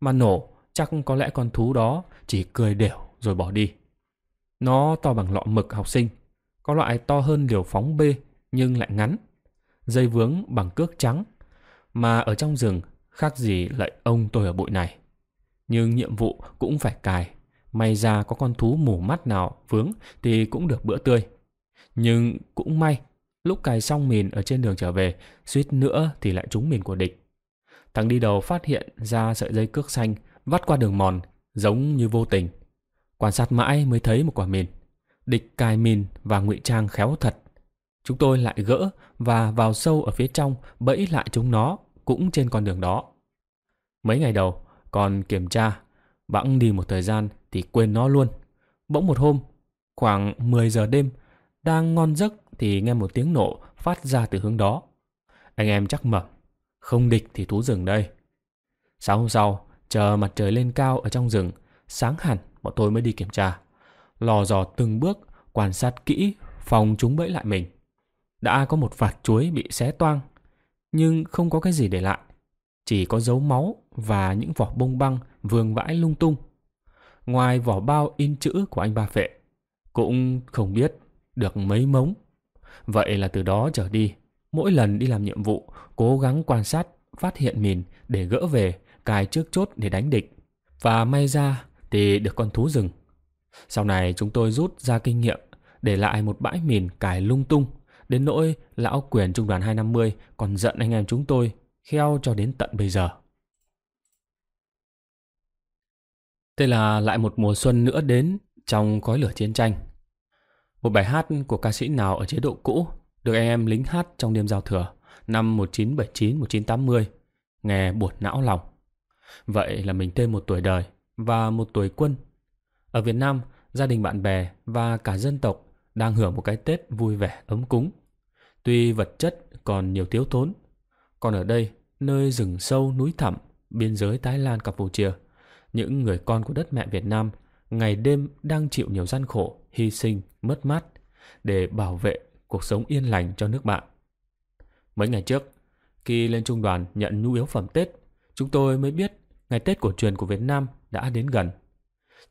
Mà nổ, chắc có lẽ con thú đó chỉ cười đều rồi bỏ đi. Nó to bằng lọ mực học sinh, có loại to hơn liều phóng B nhưng lại ngắn. Dây vướng bằng cước trắng, mà ở trong rừng khác gì lại ông tôi ở bụi này. Nhưng nhiệm vụ cũng phải cài, may ra có con thú mù mắt nào vướng thì cũng được bữa tươi. Nhưng cũng may, lúc cài xong mìn ở trên đường trở về, suýt nữa thì lại trúng mìn của địch. Thằng đi đầu phát hiện ra sợi dây cước xanh vắt qua đường mòn, giống như vô tình. Quan sát mãi mới thấy một quả mìn. Địch cài mìn và ngụy trang khéo thật. Chúng tôi lại gỡ và vào sâu ở phía trong bẫy lại chúng nó cũng trên con đường đó. Mấy ngày đầu còn kiểm tra, bẵng đi một thời gian thì quên nó luôn. Bỗng một hôm, khoảng 10 giờ đêm, đang ngon giấc thì nghe một tiếng nổ phát ra từ hướng đó. Anh em chắc mẩm, không địch thì thú rừng đây. Sáng hôm sau, chờ mặt trời lên cao ở trong rừng, sáng hẳn bọn tôi mới đi kiểm tra. Lò dò từng bước, quan sát kỹ, phòng chúng bẫy lại mình. Đã có một vạt chuối bị xé toang, nhưng không có cái gì để lại. Chỉ có dấu máu và những vỏ bông băng vương vãi lung tung. Ngoài vỏ bao in chữ của anh Ba Phệ, cũng không biết được mấy mống. Vậy là từ đó trở đi, mỗi lần đi làm nhiệm vụ, cố gắng quan sát, phát hiện mìn để gỡ về, cài trước chốt để đánh địch. Và may ra thì được con thú rừng. Sau này chúng tôi rút ra kinh nghiệm, để lại một bãi mìn cài lung tung. Đến nỗi lão quyền trung đoàn 250 còn giận anh em chúng tôi, kheo cho đến tận bây giờ. Thế là lại một mùa xuân nữa đến trong khói lửa chiến tranh. Một bài hát của ca sĩ nào ở chế độ cũ được anh em lính hát trong đêm giao thừa năm 1979-1980, nghe buồn não lòng. Vậy là mình thêm một tuổi đời và một tuổi quân. Ở Việt Nam, gia đình bạn bè và cả dân tộc đang hưởng một cái Tết vui vẻ ấm cúng. Tuy vật chất còn nhiều thiếu thốn, còn ở đây, nơi rừng sâu núi thẳm, biên giới Thái Lan Campuchia, những người con của đất mẹ Việt Nam ngày đêm đang chịu nhiều gian khổ, hy sinh, mất mát để bảo vệ cuộc sống yên lành cho nước bạn. Mấy ngày trước, khi lên trung đoàn nhận nhu yếu phẩm Tết, chúng tôi mới biết ngày Tết cổ truyền của Việt Nam đã đến gần.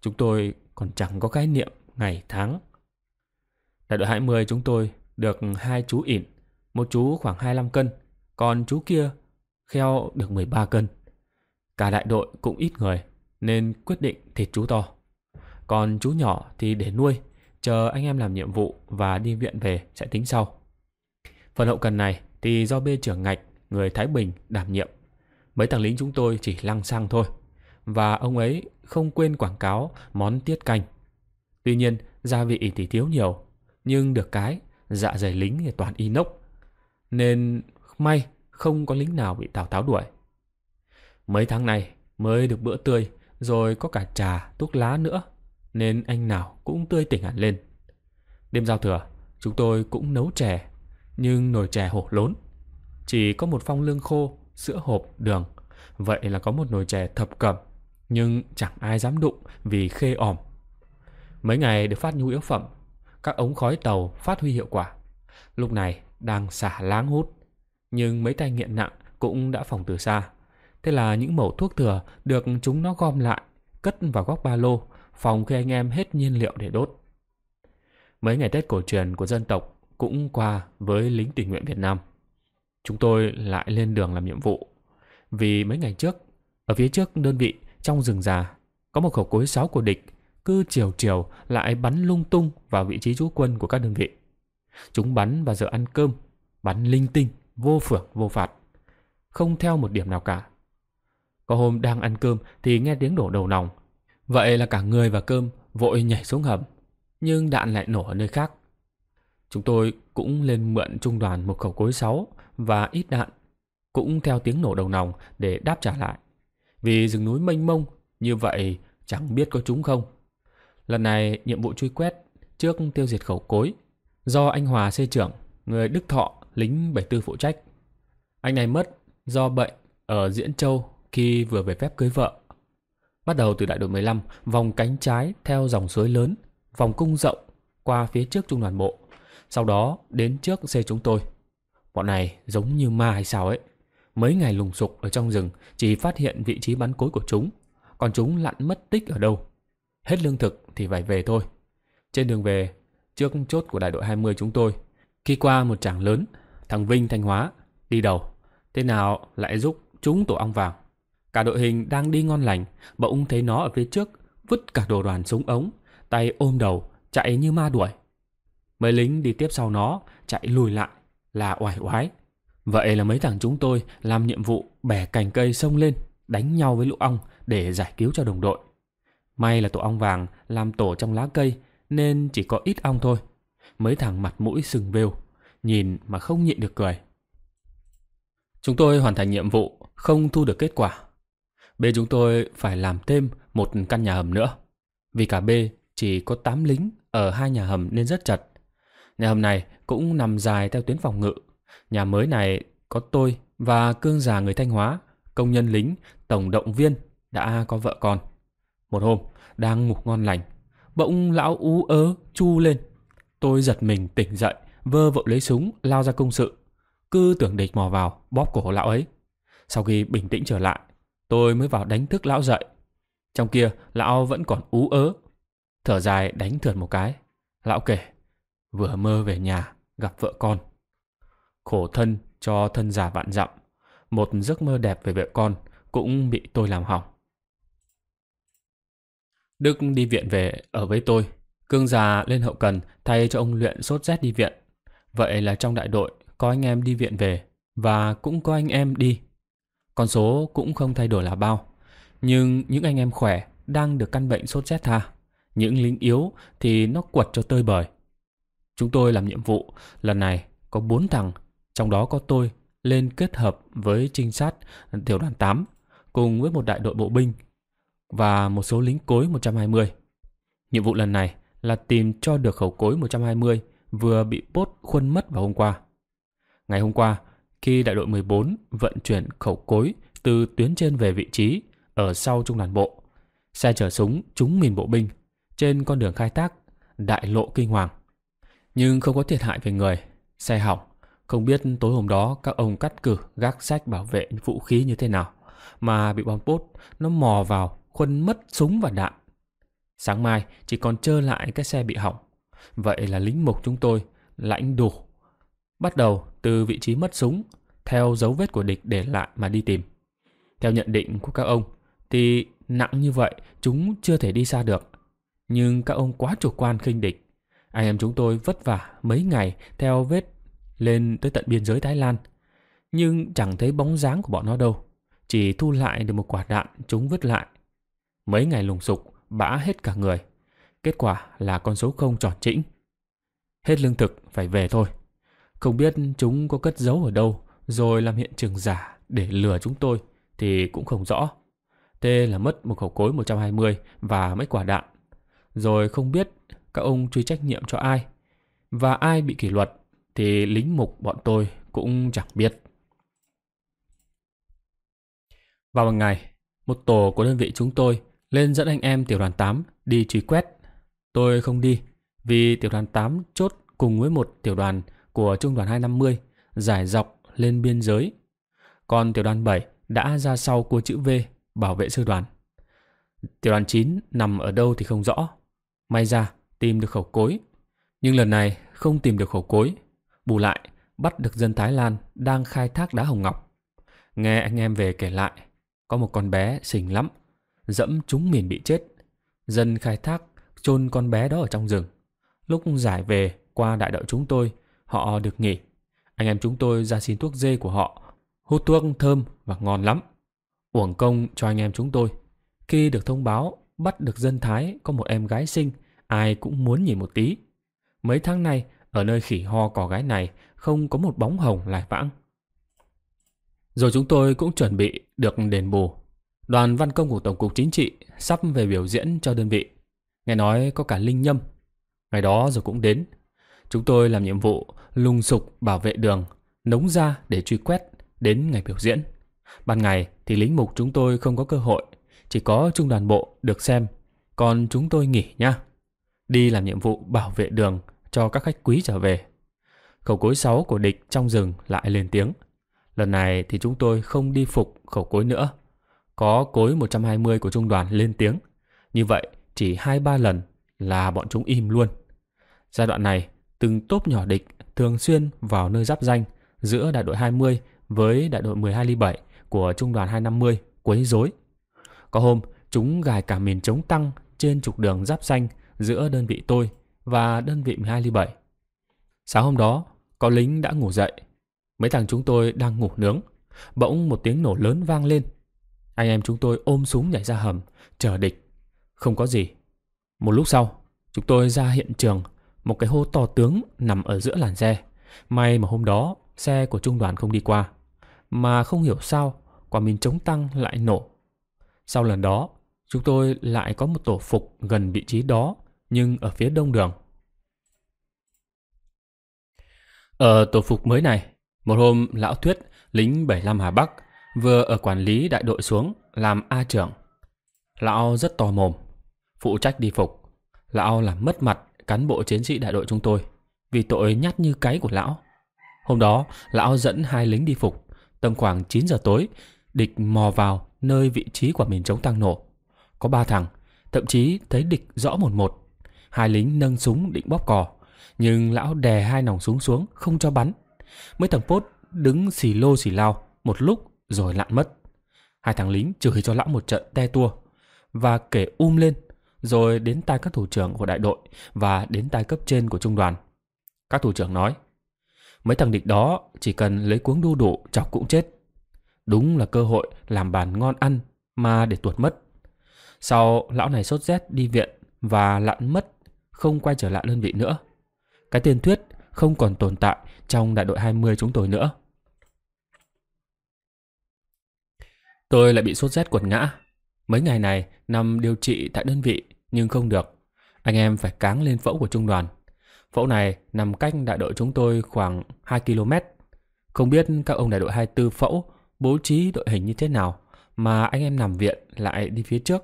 Chúng tôi còn chẳng có khái niệm ngày tháng. Đại đội 20 chúng tôi được hai chú ỉn, một chú khoảng 25 cân, còn chú kia kheo được 13 cân. Cả đại đội cũng ít người nên quyết định thịt chú to. Còn chú nhỏ thì để nuôi, chờ anh em làm nhiệm vụ và đi viện về sẽ tính sau. Phần hậu cần này thì do bê trưởng ngạch, người Thái Bình đảm nhiệm. Mấy thằng lính chúng tôi chỉ lăng xăng thôi. Và ông ấy không quên quảng cáo món tiết canh. Tuy nhiên, gia vị thì thiếu nhiều. Nhưng được cái, dạ dày lính thì toàn inox. Nên may không có lính nào bị Tào Tháo đuổi. Mấy tháng này mới được bữa tươi, rồi có cả trà, thuốc lá nữa nên anh nào cũng tươi tỉnh hẳn lên. Đêm giao thừa, chúng tôi cũng nấu chè, nhưng nồi chè hổ lớn Chỉ có một phong lương khô, sữa hộp, đường. Vậy là có một nồi chè thập cẩm, nhưng chẳng ai dám đụng vì khê òm. Mấy ngày được phát nhu yếu phẩm, các ống khói tàu phát huy hiệu quả. Lúc này đang xả láng hút, nhưng mấy tay nghiện nặng cũng đã phòng từ xa. Thế là những mẩu thuốc thừa được chúng nó gom lại, cất vào góc ba lô phòng khi anh em hết nhiên liệu để đốt. Mấy ngày Tết cổ truyền của dân tộc cũng qua với lính tình nguyện Việt Nam. Chúng tôi lại lên đường làm nhiệm vụ. Vì mấy ngày trước, ở phía trước đơn vị trong rừng già, có một khẩu cối sáo của địch cứ chiều chiều lại bắn lung tung vào vị trí trú quân của các đơn vị. Chúng bắn vào giờ ăn cơm, bắn linh tinh, vô phưởng, vô phạt. Không theo một điểm nào cả. Có hôm đang ăn cơm thì nghe tiếng đổ đầu nòng, Vậy là cả người và cơm vội nhảy xuống hầm, nhưng đạn lại nổ ở nơi khác. Chúng tôi cũng lên mượn trung đoàn một khẩu cối 6 và ít đạn, cũng theo tiếng nổ đầu nòng để đáp trả lại. Vì rừng núi mênh mông, như vậy chẳng biết có chúng không. Lần này nhiệm vụ truy quét trước tiêu diệt khẩu cối do anh Hòa xê trưởng, người Đức Thọ, lính 74 phụ trách. Anh này mất do bệnh ở Diễn Châu khi vừa về phép cưới vợ. Bắt đầu từ đại đội 15, vòng cánh trái theo dòng suối lớn, vòng cung rộng qua phía trước trung đoàn bộ. Sau đó đến trước xe chúng tôi. Bọn này giống như ma hay sao ấy. Mấy ngày lùng sục ở trong rừng chỉ phát hiện vị trí bắn cối của chúng. Còn chúng lặn mất tích ở đâu. Hết lương thực thì phải về thôi. Trên đường về, trước chốt của đại đội 20 chúng tôi, khi qua một trảng lớn, thằng Vinh Thanh Hóa đi đầu. Thế nào lại giúp chúng tổ ong vàng Cả đội hình đang đi ngon lành, bỗng thấy nó ở phía trước, vứt cả đồ đoàn súng ống, tay ôm đầu, chạy như ma đuổi. Mấy lính đi tiếp sau nó, chạy lùi lại, là oải oái. Vậy là mấy thằng chúng tôi làm nhiệm vụ bẻ cành cây sông lên, đánh nhau với lũ ong để giải cứu cho đồng đội. May là tổ ong vàng làm tổ trong lá cây nên chỉ có ít ong thôi. Mấy thằng mặt mũi sừng vêu, nhìn mà không nhịn được cười. Chúng tôi hoàn thành nhiệm vụ, không thu được kết quả. B chúng tôi phải làm thêm một căn nhà hầm nữa. Vì cả B chỉ có 8 lính ở hai nhà hầm nên rất chật. Nhà hầm này cũng nằm dài theo tuyến phòng ngự. Nhà mới này có tôi và cương già người Thanh Hóa, công nhân lính, tổng động viên đã có vợ con. Một hôm, đang ngủ ngon lành, bỗng lão ú ớ chu lên. Tôi giật mình tỉnh dậy, vơ vội lấy súng lao ra công sự. Cứ tưởng địch mò vào, bóp cổ lão ấy. Sau khi bình tĩnh trở lại, tôi mới vào đánh thức lão dậy. Trong kia, lão vẫn còn ú ớ. Thở dài đánh thượt một cái. Lão kể, vừa mơ về nhà, gặp vợ con. Khổ thân cho thân già vạn dặm. Một giấc mơ đẹp về vợ con cũng bị tôi làm hỏng. Đức đi viện về ở với tôi. Cương già lên hậu cần thay cho ông luyện sốt rét đi viện. Vậy là trong đại đội có anh em đi viện về và cũng có anh em đi con số cũng không thay đổi là bao. Nhưng những anh em khỏe đang được căn bệnh sốt rét tha. Những lính yếu thì nó quật cho tơi bời. Chúng tôi làm nhiệm vụ lần này có 4 thằng, trong đó có tôi lên kết hợp với trinh sát tiểu đoàn 8 cùng với một đại đội bộ binh và một số lính cối 120. Nhiệm vụ lần này là tìm cho được khẩu cối 120 vừa bị bốt khuân mất vào hôm qua. Ngày hôm qua, khi đại đội 14 vận chuyển khẩu cối từ tuyến trên về vị trí ở sau trung đoàn bộ. Xe chở súng trúng mìn bộ binh trên con đường khai thác đại lộ kinh hoàng. Nhưng không có thiệt hại về người, xe hỏng. Không biết tối hôm đó các ông cắt cử gác sách bảo vệ vũ khí như thế nào mà bị bom bốt nó mò vào khuân mất súng và đạn. Sáng mai chỉ còn trơ lại cái xe bị hỏng. Vậy là lính mục chúng tôi lãnh đủ Bắt đầu từ vị trí mất súng, theo dấu vết của địch để lại mà đi tìm. Theo nhận định của các ông, thì nặng như vậy chúng chưa thể đi xa được. Nhưng các ông quá chủ quan khinh địch. Anh em chúng tôi vất vả mấy ngày theo vết lên tới tận biên giới Thái Lan. Nhưng chẳng thấy bóng dáng của bọn nó đâu. Chỉ thu lại được một quả đạn chúng vứt lại. Mấy ngày lùng sục, bã hết cả người. Kết quả là con số không tròn trĩnh. Hết lương thực, phải về thôi. Không biết chúng có cất giấu ở đâu rồi làm hiện trường giả để lừa chúng tôi thì cũng không rõ. Tê là mất một khẩu cối 120 và mấy quả đạn. Rồi không biết các ông truy trách nhiệm cho ai và ai bị kỷ luật thì lính mục bọn tôi cũng chẳng biết. Vào một ngày, một tổ của đơn vị chúng tôi lên dẫn anh em tiểu đoàn 8 đi truy quét. Tôi không đi vì tiểu đoàn 8 chốt cùng với một tiểu đoàn của Trung đoàn 250 giải dọc lên biên giới. Còn tiểu đoàn 7 đã ra sau cua chữ V bảo vệ sư đoàn. Tiểu đoàn 9 nằm ở đâu thì không rõ. May ra tìm được khẩu cối. Nhưng lần này không tìm được khẩu cối. Bù lại bắt được dân Thái Lan đang khai thác đá hồng ngọc. Nghe anh em về kể lại, có một con bé xinh lắm, dẫm chúng mìn bị chết. Dân khai thác chôn con bé đó ở trong rừng. Lúc giải về qua đại đội chúng tôi Họ được nghỉ. Anh em chúng tôi ra xin thuốc dê của họ. Hút thuốc thơm và ngon lắm. Uổng công cho anh em chúng tôi. Khi được thông báo bắt được dân Thái có một em gái sinh, ai cũng muốn nhìn một tí. Mấy tháng nay, ở nơi khỉ ho cỏ gái này không có một bóng hồng lại vãng. Rồi chúng tôi cũng chuẩn bị được đền bù. Đoàn văn công của Tổng cục Chính trị sắp về biểu diễn cho đơn vị. Nghe nói có cả Linh Nhâm. Ngày đó rồi cũng đến. Chúng tôi làm nhiệm vụ lùng sục bảo vệ đường, nống ra để truy quét đến ngày biểu diễn. Ban ngày thì lính mục chúng tôi không có cơ hội, chỉ có trung đoàn bộ được xem, còn chúng tôi nghỉ nha. Đi làm nhiệm vụ bảo vệ đường cho các khách quý trở về. Khẩu cối 6 của địch trong rừng lại lên tiếng. Lần này thì chúng tôi không đi phục khẩu cối nữa. Có cối 120 của trung đoàn lên tiếng. Như vậy chỉ 2-3 lần là bọn chúng im luôn. Giai đoạn này, từng tốp nhỏ địch thường xuyên vào nơi giáp danh giữa đại đội 20 với đại đội 12 ly 7 của trung đoàn 250 quấy rối. Có hôm, chúng gài cả miền chống tăng trên trục đường giáp danh giữa đơn vị tôi và đơn vị 12 ly 7. Sáng hôm đó, có lính đã ngủ dậy. Mấy thằng chúng tôi đang ngủ nướng. Bỗng một tiếng nổ lớn vang lên. Anh em chúng tôi ôm súng nhảy ra hầm, chờ địch. Không có gì. Một lúc sau, chúng tôi ra hiện trường một cái hô to tướng nằm ở giữa làn xe. May mà hôm đó xe của trung đoàn không đi qua. Mà không hiểu sao quả mìn chống tăng lại nổ. Sau lần đó, chúng tôi lại có một tổ phục gần vị trí đó nhưng ở phía đông đường. Ở tổ phục mới này, một hôm lão Thuyết, lính 75 Hà Bắc, vừa ở quản lý đại đội xuống làm A trưởng. Lão rất to mồm, phụ trách đi phục. Lão làm mất mặt cán bộ chiến sĩ đại đội chúng tôi vì tội nhát như cái của lão. Hôm đó, lão dẫn hai lính đi phục. Tầm khoảng 9 giờ tối, địch mò vào nơi vị trí của mình chống tăng nổ. Có ba thằng, thậm chí thấy địch rõ một một. Hai lính nâng súng định bóp cò, nhưng lão đè hai nòng súng xuống không cho bắn. Mấy thằng pốt đứng xì lô xì lao một lúc rồi lặn mất. Hai thằng lính chửi cho lão một trận te tua và kể um lên rồi đến tai các thủ trưởng của đại đội và đến tai cấp trên của trung đoàn. Các thủ trưởng nói, mấy thằng địch đó chỉ cần lấy cuống đu đủ chọc cũng chết. Đúng là cơ hội làm bàn ngon ăn mà để tuột mất. Sau lão này sốt rét đi viện và lặn mất, không quay trở lại đơn vị nữa. Cái tiền thuyết không còn tồn tại trong đại đội 20 chúng tôi nữa. Tôi lại bị sốt rét quật ngã. Mấy ngày này nằm điều trị tại đơn vị nhưng không được, anh em phải cáng lên phẫu của trung đoàn. Phẫu này nằm cách đại đội chúng tôi khoảng 2 km. Không biết các ông đại đội 24 phẫu bố trí đội hình như thế nào mà anh em nằm viện lại đi phía trước.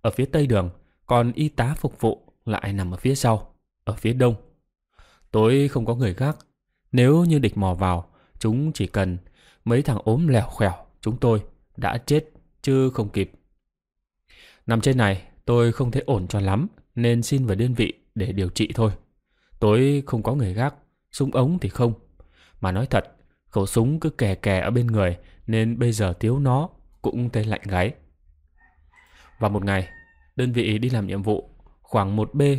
Ở phía tây đường, còn y tá phục vụ lại nằm ở phía sau, ở phía đông. Tối không có người khác. Nếu như địch mò vào, chúng chỉ cần mấy thằng ốm lẻo khẻo chúng tôi đã chết chứ không kịp. Nằm trên này, Tôi không thấy ổn cho lắm nên xin vào đơn vị để điều trị thôi. Tối không có người gác, súng ống thì không. Mà nói thật, khẩu súng cứ kè kè ở bên người nên bây giờ thiếu nó cũng tê lạnh gáy. Và một ngày, đơn vị đi làm nhiệm vụ khoảng 1B.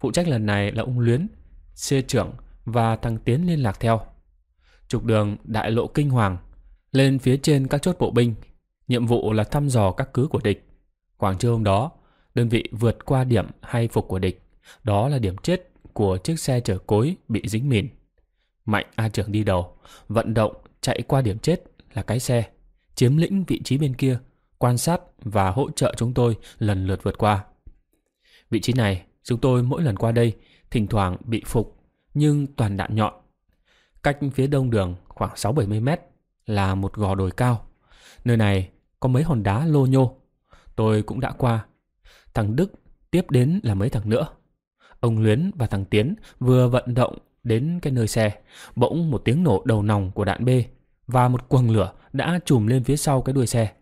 Phụ trách lần này là ông Luyến, xe trưởng và thằng Tiến liên lạc theo. Trục đường đại lộ kinh hoàng, lên phía trên các chốt bộ binh. Nhiệm vụ là thăm dò các cứ của địch. Khoảng trưa hôm đó, đơn vị vượt qua điểm hay phục của địch. Đó là điểm chết của chiếc xe chở cối bị dính mìn. Mạnh A Trưởng đi đầu, vận động chạy qua điểm chết là cái xe, chiếm lĩnh vị trí bên kia, quan sát và hỗ trợ chúng tôi lần lượt vượt qua. Vị trí này, chúng tôi mỗi lần qua đây, thỉnh thoảng bị phục, nhưng toàn đạn nhọn. Cách phía đông đường khoảng 6-70 mét là một gò đồi cao. Nơi này có mấy hòn đá lô nhô. Tôi cũng đã qua, thằng Đức, tiếp đến là mấy thằng nữa. Ông Luyến và thằng Tiến vừa vận động đến cái nơi xe, bỗng một tiếng nổ đầu nòng của đạn B và một quầng lửa đã trùm lên phía sau cái đuôi xe.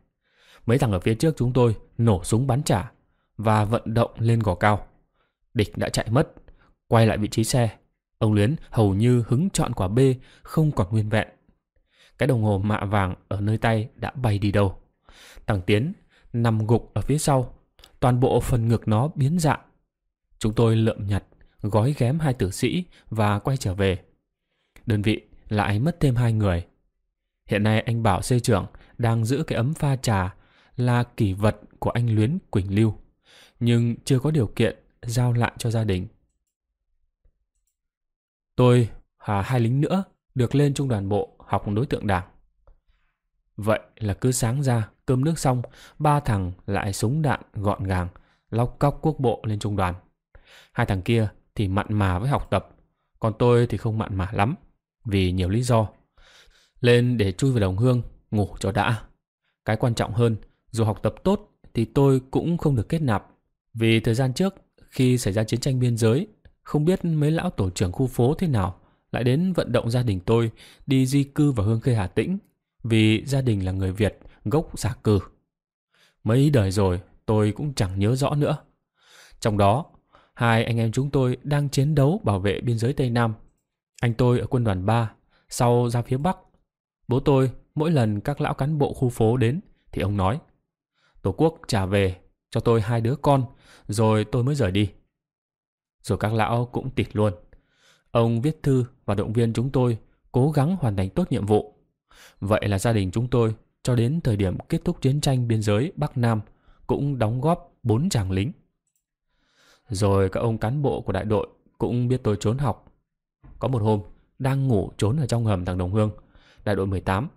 Mấy thằng ở phía trước chúng tôi nổ súng bắn trả và vận động lên gò cao. Địch đã chạy mất, quay lại vị trí xe. Ông Luyến hầu như hứng trọn quả B không còn nguyên vẹn. Cái đồng hồ mạ vàng ở nơi tay đã bay đi đâu. Thằng Tiến nằm gục ở phía sau toàn bộ phần ngực nó biến dạng. Chúng tôi lượm nhặt, gói ghém hai tử sĩ và quay trở về. Đơn vị lại mất thêm hai người. Hiện nay anh Bảo xê trưởng đang giữ cái ấm pha trà là kỷ vật của anh Luyến Quỳnh Lưu, nhưng chưa có điều kiện giao lại cho gia đình. Tôi và hai lính nữa được lên trung đoàn bộ học đối tượng đảng. Vậy là cứ sáng ra, Cơm nước xong, ba thằng lại súng đạn gọn gàng, lóc cóc quốc bộ lên trung đoàn. Hai thằng kia thì mặn mà với học tập, còn tôi thì không mặn mà lắm, vì nhiều lý do. Lên để chui vào đồng hương, ngủ cho đã. Cái quan trọng hơn, dù học tập tốt thì tôi cũng không được kết nạp. Vì thời gian trước, khi xảy ra chiến tranh biên giới, không biết mấy lão tổ trưởng khu phố thế nào lại đến vận động gia đình tôi đi di cư vào Hương Khê Hà Tĩnh vì gia đình là người Việt gốc xà cừ Mấy đời rồi tôi cũng chẳng nhớ rõ nữa. Trong đó, hai anh em chúng tôi đang chiến đấu bảo vệ biên giới Tây Nam. Anh tôi ở quân đoàn 3, sau ra phía Bắc. Bố tôi, mỗi lần các lão cán bộ khu phố đến, thì ông nói, Tổ quốc trả về, cho tôi hai đứa con, rồi tôi mới rời đi. Rồi các lão cũng tịt luôn. Ông viết thư và động viên chúng tôi cố gắng hoàn thành tốt nhiệm vụ. Vậy là gia đình chúng tôi cho đến thời điểm kết thúc chiến tranh biên giới Bắc Nam cũng đóng góp bốn chàng lính. Rồi các ông cán bộ của đại đội cũng biết tôi trốn học. Có một hôm, đang ngủ trốn ở trong hầm thằng Đồng Hương, đại đội 18.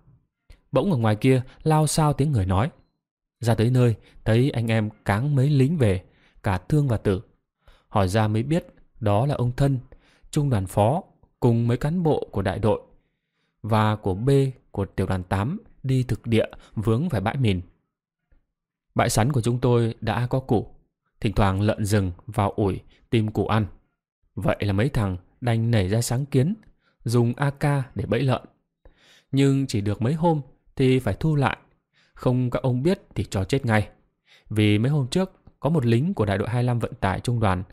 Bỗng ở ngoài kia lao sao tiếng người nói. Ra tới nơi, thấy anh em cáng mấy lính về, cả thương và tử. Hỏi ra mới biết đó là ông Thân, trung đoàn phó cùng mấy cán bộ của đại đội và của B của tiểu đoàn 8 đi thực địa vướng phải bãi mìn. Bãi sắn của chúng tôi đã có củ, thỉnh thoảng lợn rừng vào ủi tìm củ ăn. Vậy là mấy thằng đành nảy ra sáng kiến, dùng AK để bẫy lợn. Nhưng chỉ được mấy hôm thì phải thu lại, không các ông biết thì cho chết ngay. Vì mấy hôm trước có một lính của đại đội 25 vận tải trung đoàn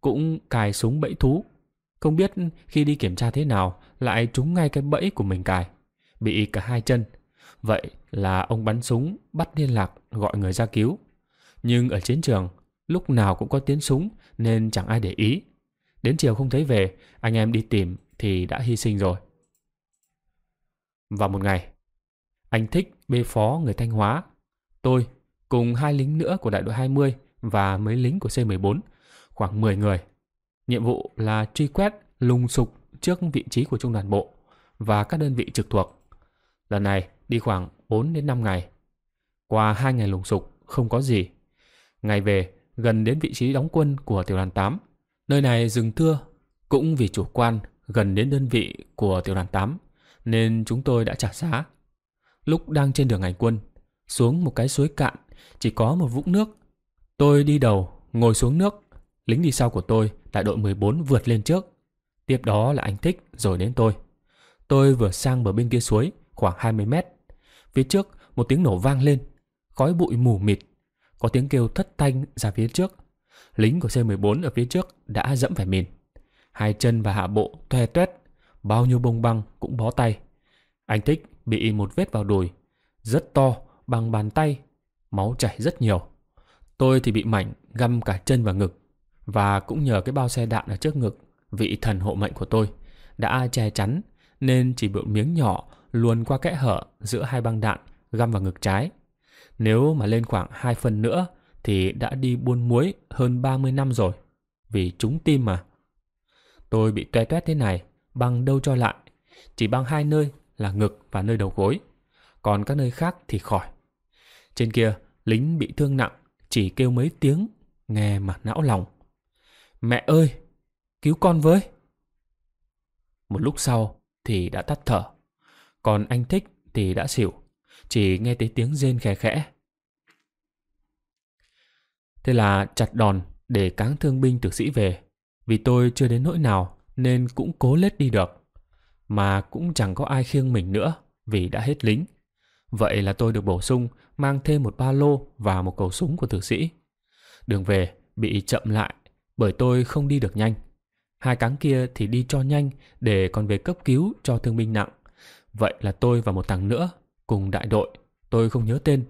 cũng cài súng bẫy thú. Không biết khi đi kiểm tra thế nào lại trúng ngay cái bẫy của mình cài, bị cả hai chân Vậy là ông bắn súng bắt liên lạc gọi người ra cứu. Nhưng ở chiến trường, lúc nào cũng có tiếng súng nên chẳng ai để ý. Đến chiều không thấy về, anh em đi tìm thì đã hy sinh rồi. Vào một ngày, anh thích bê phó người Thanh Hóa. Tôi cùng hai lính nữa của đại đội 20 và mấy lính của C14, khoảng 10 người. Nhiệm vụ là truy quét lùng sục trước vị trí của trung đoàn bộ và các đơn vị trực thuộc. Lần này, đi khoảng 4 đến 5 ngày. Qua 2 ngày lùng sục không có gì. Ngày về, gần đến vị trí đóng quân của tiểu đoàn 8, nơi này rừng thưa, cũng vì chủ quan gần đến đơn vị của tiểu đoàn 8 nên chúng tôi đã trả giá. Lúc đang trên đường hành quân, xuống một cái suối cạn chỉ có một vũng nước. Tôi đi đầu, ngồi xuống nước, lính đi sau của tôi tại đội 14 vượt lên trước. Tiếp đó là anh Thích rồi đến tôi. Tôi vừa sang bờ bên kia suối khoảng 20 mét. Phía trước, một tiếng nổ vang lên, khói bụi mù mịt, có tiếng kêu thất thanh ra phía trước. Lính của C-14 ở phía trước đã dẫm phải mìn. Hai chân và hạ bộ toe toét, bao nhiêu bông băng cũng bó tay. Anh Thích bị một vết vào đùi, rất to, bằng bàn tay, máu chảy rất nhiều. Tôi thì bị mảnh găm cả chân và ngực, và cũng nhờ cái bao xe đạn ở trước ngực, vị thần hộ mệnh của tôi, đã che chắn nên chỉ bị miếng nhỏ luồn qua kẽ hở giữa hai băng đạn găm vào ngực trái. Nếu mà lên khoảng 2 phần nữa thì đã đi buôn muối hơn 30 năm rồi, vì trúng tim mà. Tôi bị toe toét thế này, băng đâu cho lại, chỉ băng hai nơi là ngực và nơi đầu gối, còn các nơi khác thì khỏi. Trên kia, lính bị thương nặng, chỉ kêu mấy tiếng, nghe mà não lòng. Mẹ ơi, cứu con với! Một lúc sau thì đã tắt thở. Còn anh thích thì đã xỉu, chỉ nghe thấy tiếng rên khẽ khẽ. Thế là chặt đòn để cáng thương binh tử sĩ về. Vì tôi chưa đến nỗi nào nên cũng cố lết đi được. Mà cũng chẳng có ai khiêng mình nữa vì đã hết lính. Vậy là tôi được bổ sung mang thêm một ba lô và một khẩu súng của tử sĩ. Đường về bị chậm lại bởi tôi không đi được nhanh. Hai cáng kia thì đi cho nhanh để còn về cấp cứu cho thương binh nặng. Vậy là tôi và một thằng nữa, cùng đại đội, tôi không nhớ tên.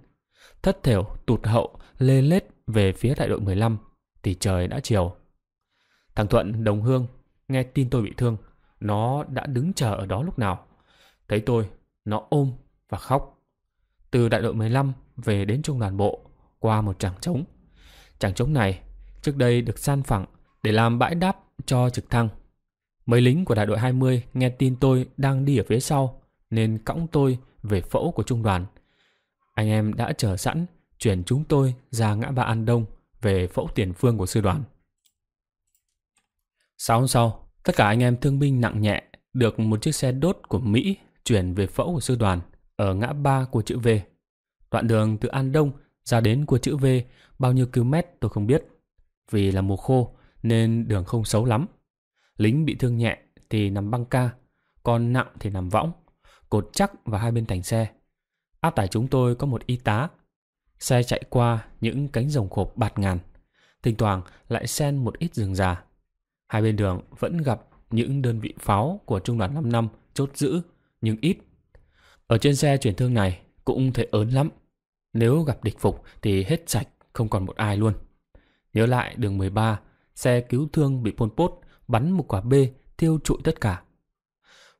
Thất thểu, tụt hậu, lê lết về phía đại đội 15, thì trời đã chiều. Thằng Thuận, đồng hương, nghe tin tôi bị thương, nó đã đứng chờ ở đó lúc nào. Thấy tôi, nó ôm và khóc. Từ đại đội 15 về đến trung đoàn bộ, qua một tràng trống. Tràng trống này trước đây được san phẳng để làm bãi đáp cho trực thăng. Mấy lính của đại đội 20 nghe tin tôi đang đi ở phía sau nên cõng tôi về phẫu của trung đoàn. Anh em đã chờ sẵn, chuyển chúng tôi ra ngã ba An Đông về phẫu tiền phương của sư đoàn. Sáu hôm sau, tất cả anh em thương binh nặng nhẹ được một chiếc xe đốt của Mỹ chuyển về phẫu của sư đoàn ở ngã ba của chữ V. Đoạn đường từ An Đông ra đến của chữ V bao nhiêu km tôi không biết. Vì là mùa khô nên đường không xấu lắm. Lính bị thương nhẹ thì nằm băng ca, còn nặng thì nằm võng cột chắc vào hai bên thành xe. Áp tải chúng tôi có một y tá. Xe chạy qua những cánh rồng khộp bạt ngàn, thỉnh thoảng lại xen một ít rừng già. Hai bên đường vẫn gặp những đơn vị pháo của trung đoàn 5 năm chốt giữ, nhưng ít. Ở trên xe chuyển thương này cũng thấy ớn lắm. Nếu gặp địch phục thì hết sạch, không còn một ai luôn. Nhớ lại đường 13, xe cứu thương bị Pol Pot bắn một quả B thiêu trụi tất cả.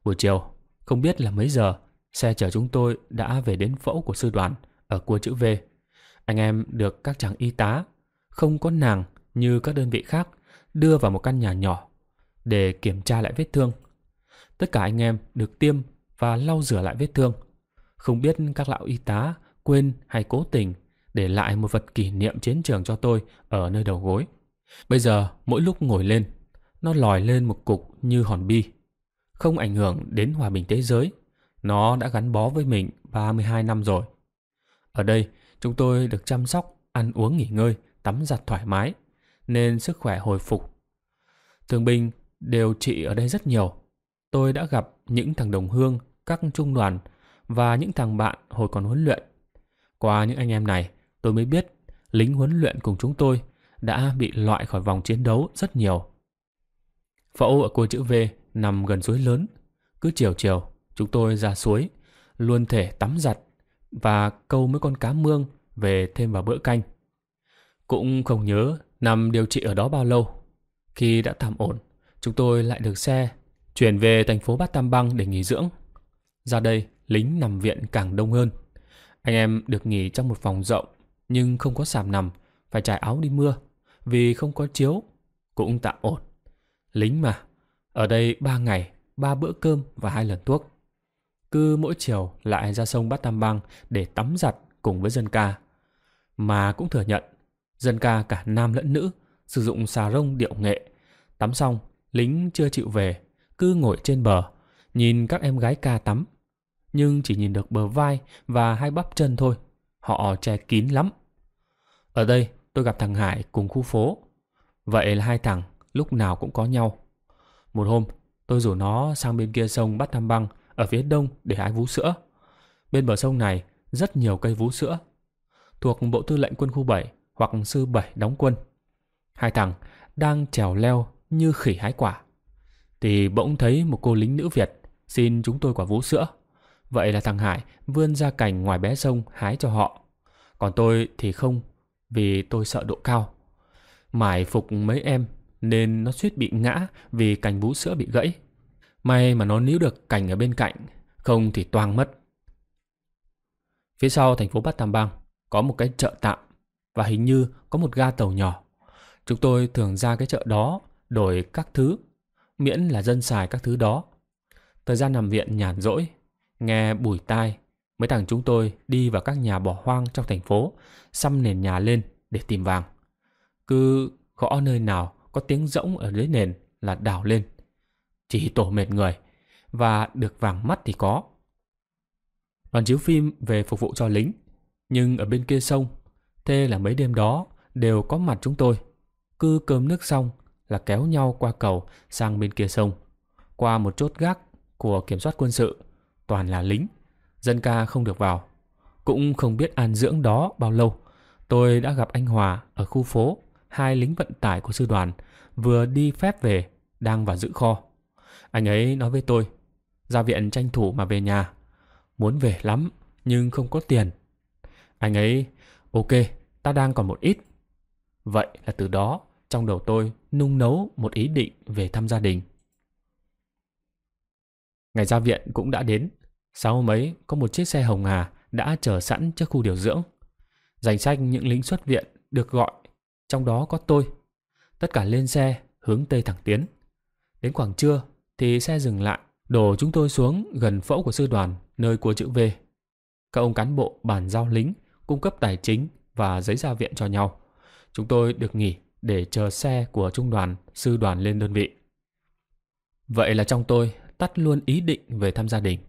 Buổi chiều, không biết là mấy giờ, xe chở chúng tôi đã về đến phẫu của sư đoàn ở cua chữ V. Anh em được các chàng y tá, không có nàng như các đơn vị khác, đưa vào một căn nhà nhỏ để kiểm tra lại vết thương. Tất cả anh em được tiêm và lau rửa lại vết thương. Không biết các lão y tá quên hay cố tình để lại một vật kỷ niệm chiến trường cho tôi ở nơi đầu gối. Bây giờ mỗi lúc ngồi lên, nó lòi lên một cục như hòn bi không ảnh hưởng đến hòa bình thế giới. Nó đã gắn bó với mình 32 năm rồi. Ở đây, chúng tôi được chăm sóc, ăn uống nghỉ ngơi, tắm giặt thoải mái, nên sức khỏe hồi phục. Thương binh đều trị ở đây rất nhiều. Tôi đã gặp những thằng đồng hương, các trung đoàn và những thằng bạn hồi còn huấn luyện. Qua những anh em này, tôi mới biết lính huấn luyện cùng chúng tôi đã bị loại khỏi vòng chiến đấu rất nhiều. Phẫu ở cô chữ V nằm gần suối lớn. Cứ chiều chiều, chúng tôi ra suối, luôn thể tắm giặt và câu mấy con cá mương về thêm vào bữa canh. Cũng không nhớ nằm điều trị ở đó bao lâu. Khi đã tạm ổn, chúng tôi lại được xe chuyển về thành phố Bát Tam Bang để nghỉ dưỡng. Ra đây, lính nằm viện càng đông hơn. Anh em được nghỉ trong một phòng rộng nhưng không có sàm nằm, phải trải áo đi mưa vì không có chiếu, cũng tạm ổn. Lính mà, ở đây 3 ngày, 3 bữa cơm và hai lần thuốc. Cứ mỗi chiều lại ra sông Bát Tam Bang để tắm giặt cùng với dân ca. Mà cũng thừa nhận, dân ca cả nam lẫn nữ sử dụng xà rông điệu nghệ. Tắm xong, lính chưa chịu về, cứ ngồi trên bờ, nhìn các em gái ca tắm. Nhưng chỉ nhìn được bờ vai và hai bắp chân thôi, họ che kín lắm. Ở đây tôi gặp thằng Hải cùng khu phố. Vậy là hai thằng lúc nào cũng có nhau. Một hôm, tôi rủ nó sang bên kia sông bắt thăm băng ở phía đông để hái vú sữa. Bên bờ sông này rất nhiều cây vú sữa. Thuộc Bộ Tư lệnh Quân khu 7 hoặc Sư 7 đóng quân. Hai thằng đang trèo leo như khỉ hái quả. Thì bỗng thấy một cô lính nữ Việt xin chúng tôi quả vú sữa. Vậy là thằng Hải vươn ra cành ngoài bé sông hái cho họ. Còn tôi thì không, vì tôi sợ độ cao. Mải phục mấy em nên nó suýt bị ngã vì cành vũ sữa bị gãy. May mà nó níu được cành ở bên cạnh, không thì toang mất. Phía sau thành phố Bát Tam Bang có một cái chợ tạm và hình như có một ga tàu nhỏ. Chúng tôi thường ra cái chợ đó đổi các thứ, miễn là dân xài các thứ đó. Thời gian nằm viện nhàn rỗi, nghe bùi tai, mấy thằng chúng tôi đi vào các nhà bỏ hoang trong thành phố, xăm nền nhà lên để tìm vàng. Cứ gõ nơi nào có tiếng rỗng ở dưới nền là đào lên. Chỉ tổ mệt người và được vàng mắt thì có. Đoàn chiếu phim về phục vụ cho lính, nhưng ở bên kia sông, thế là mấy đêm đó đều có mặt chúng tôi. Cứ cơm nước xong là kéo nhau qua cầu sang bên kia sông, qua một chốt gác của kiểm soát quân sự, toàn là lính, dân ca không được vào. Cũng không biết an dưỡng đó bao lâu, tôi đã gặp anh Hòa ở khu phố hai lính vận tải của sư đoàn vừa đi phép về đang vào giữ kho. Anh ấy nói với tôi, ra viện tranh thủ mà về nhà, muốn về lắm nhưng không có tiền. Anh ấy, ok, ta đang còn một ít. Vậy là từ đó, trong đầu tôi nung nấu một ý định về thăm gia đình. Ngày ra viện cũng đã đến, sáng hôm ấy có một chiếc xe hồng hà đã chờ sẵn trước khu điều dưỡng. Danh sách những lính xuất viện được gọi trong đó có tôi. Tất cả lên xe, hướng Tây thẳng tiến. Đến khoảng trưa thì xe dừng lại, đổ chúng tôi xuống gần phẫu của sư đoàn, nơi của chữ V. Các ông cán bộ bàn giao lính, cung cấp tài chính và giấy ra viện cho nhau. Chúng tôi được nghỉ để chờ xe của trung đoàn, sư đoàn lên đơn vị. Vậy là trong tôi tắt luôn ý định về thăm gia đình.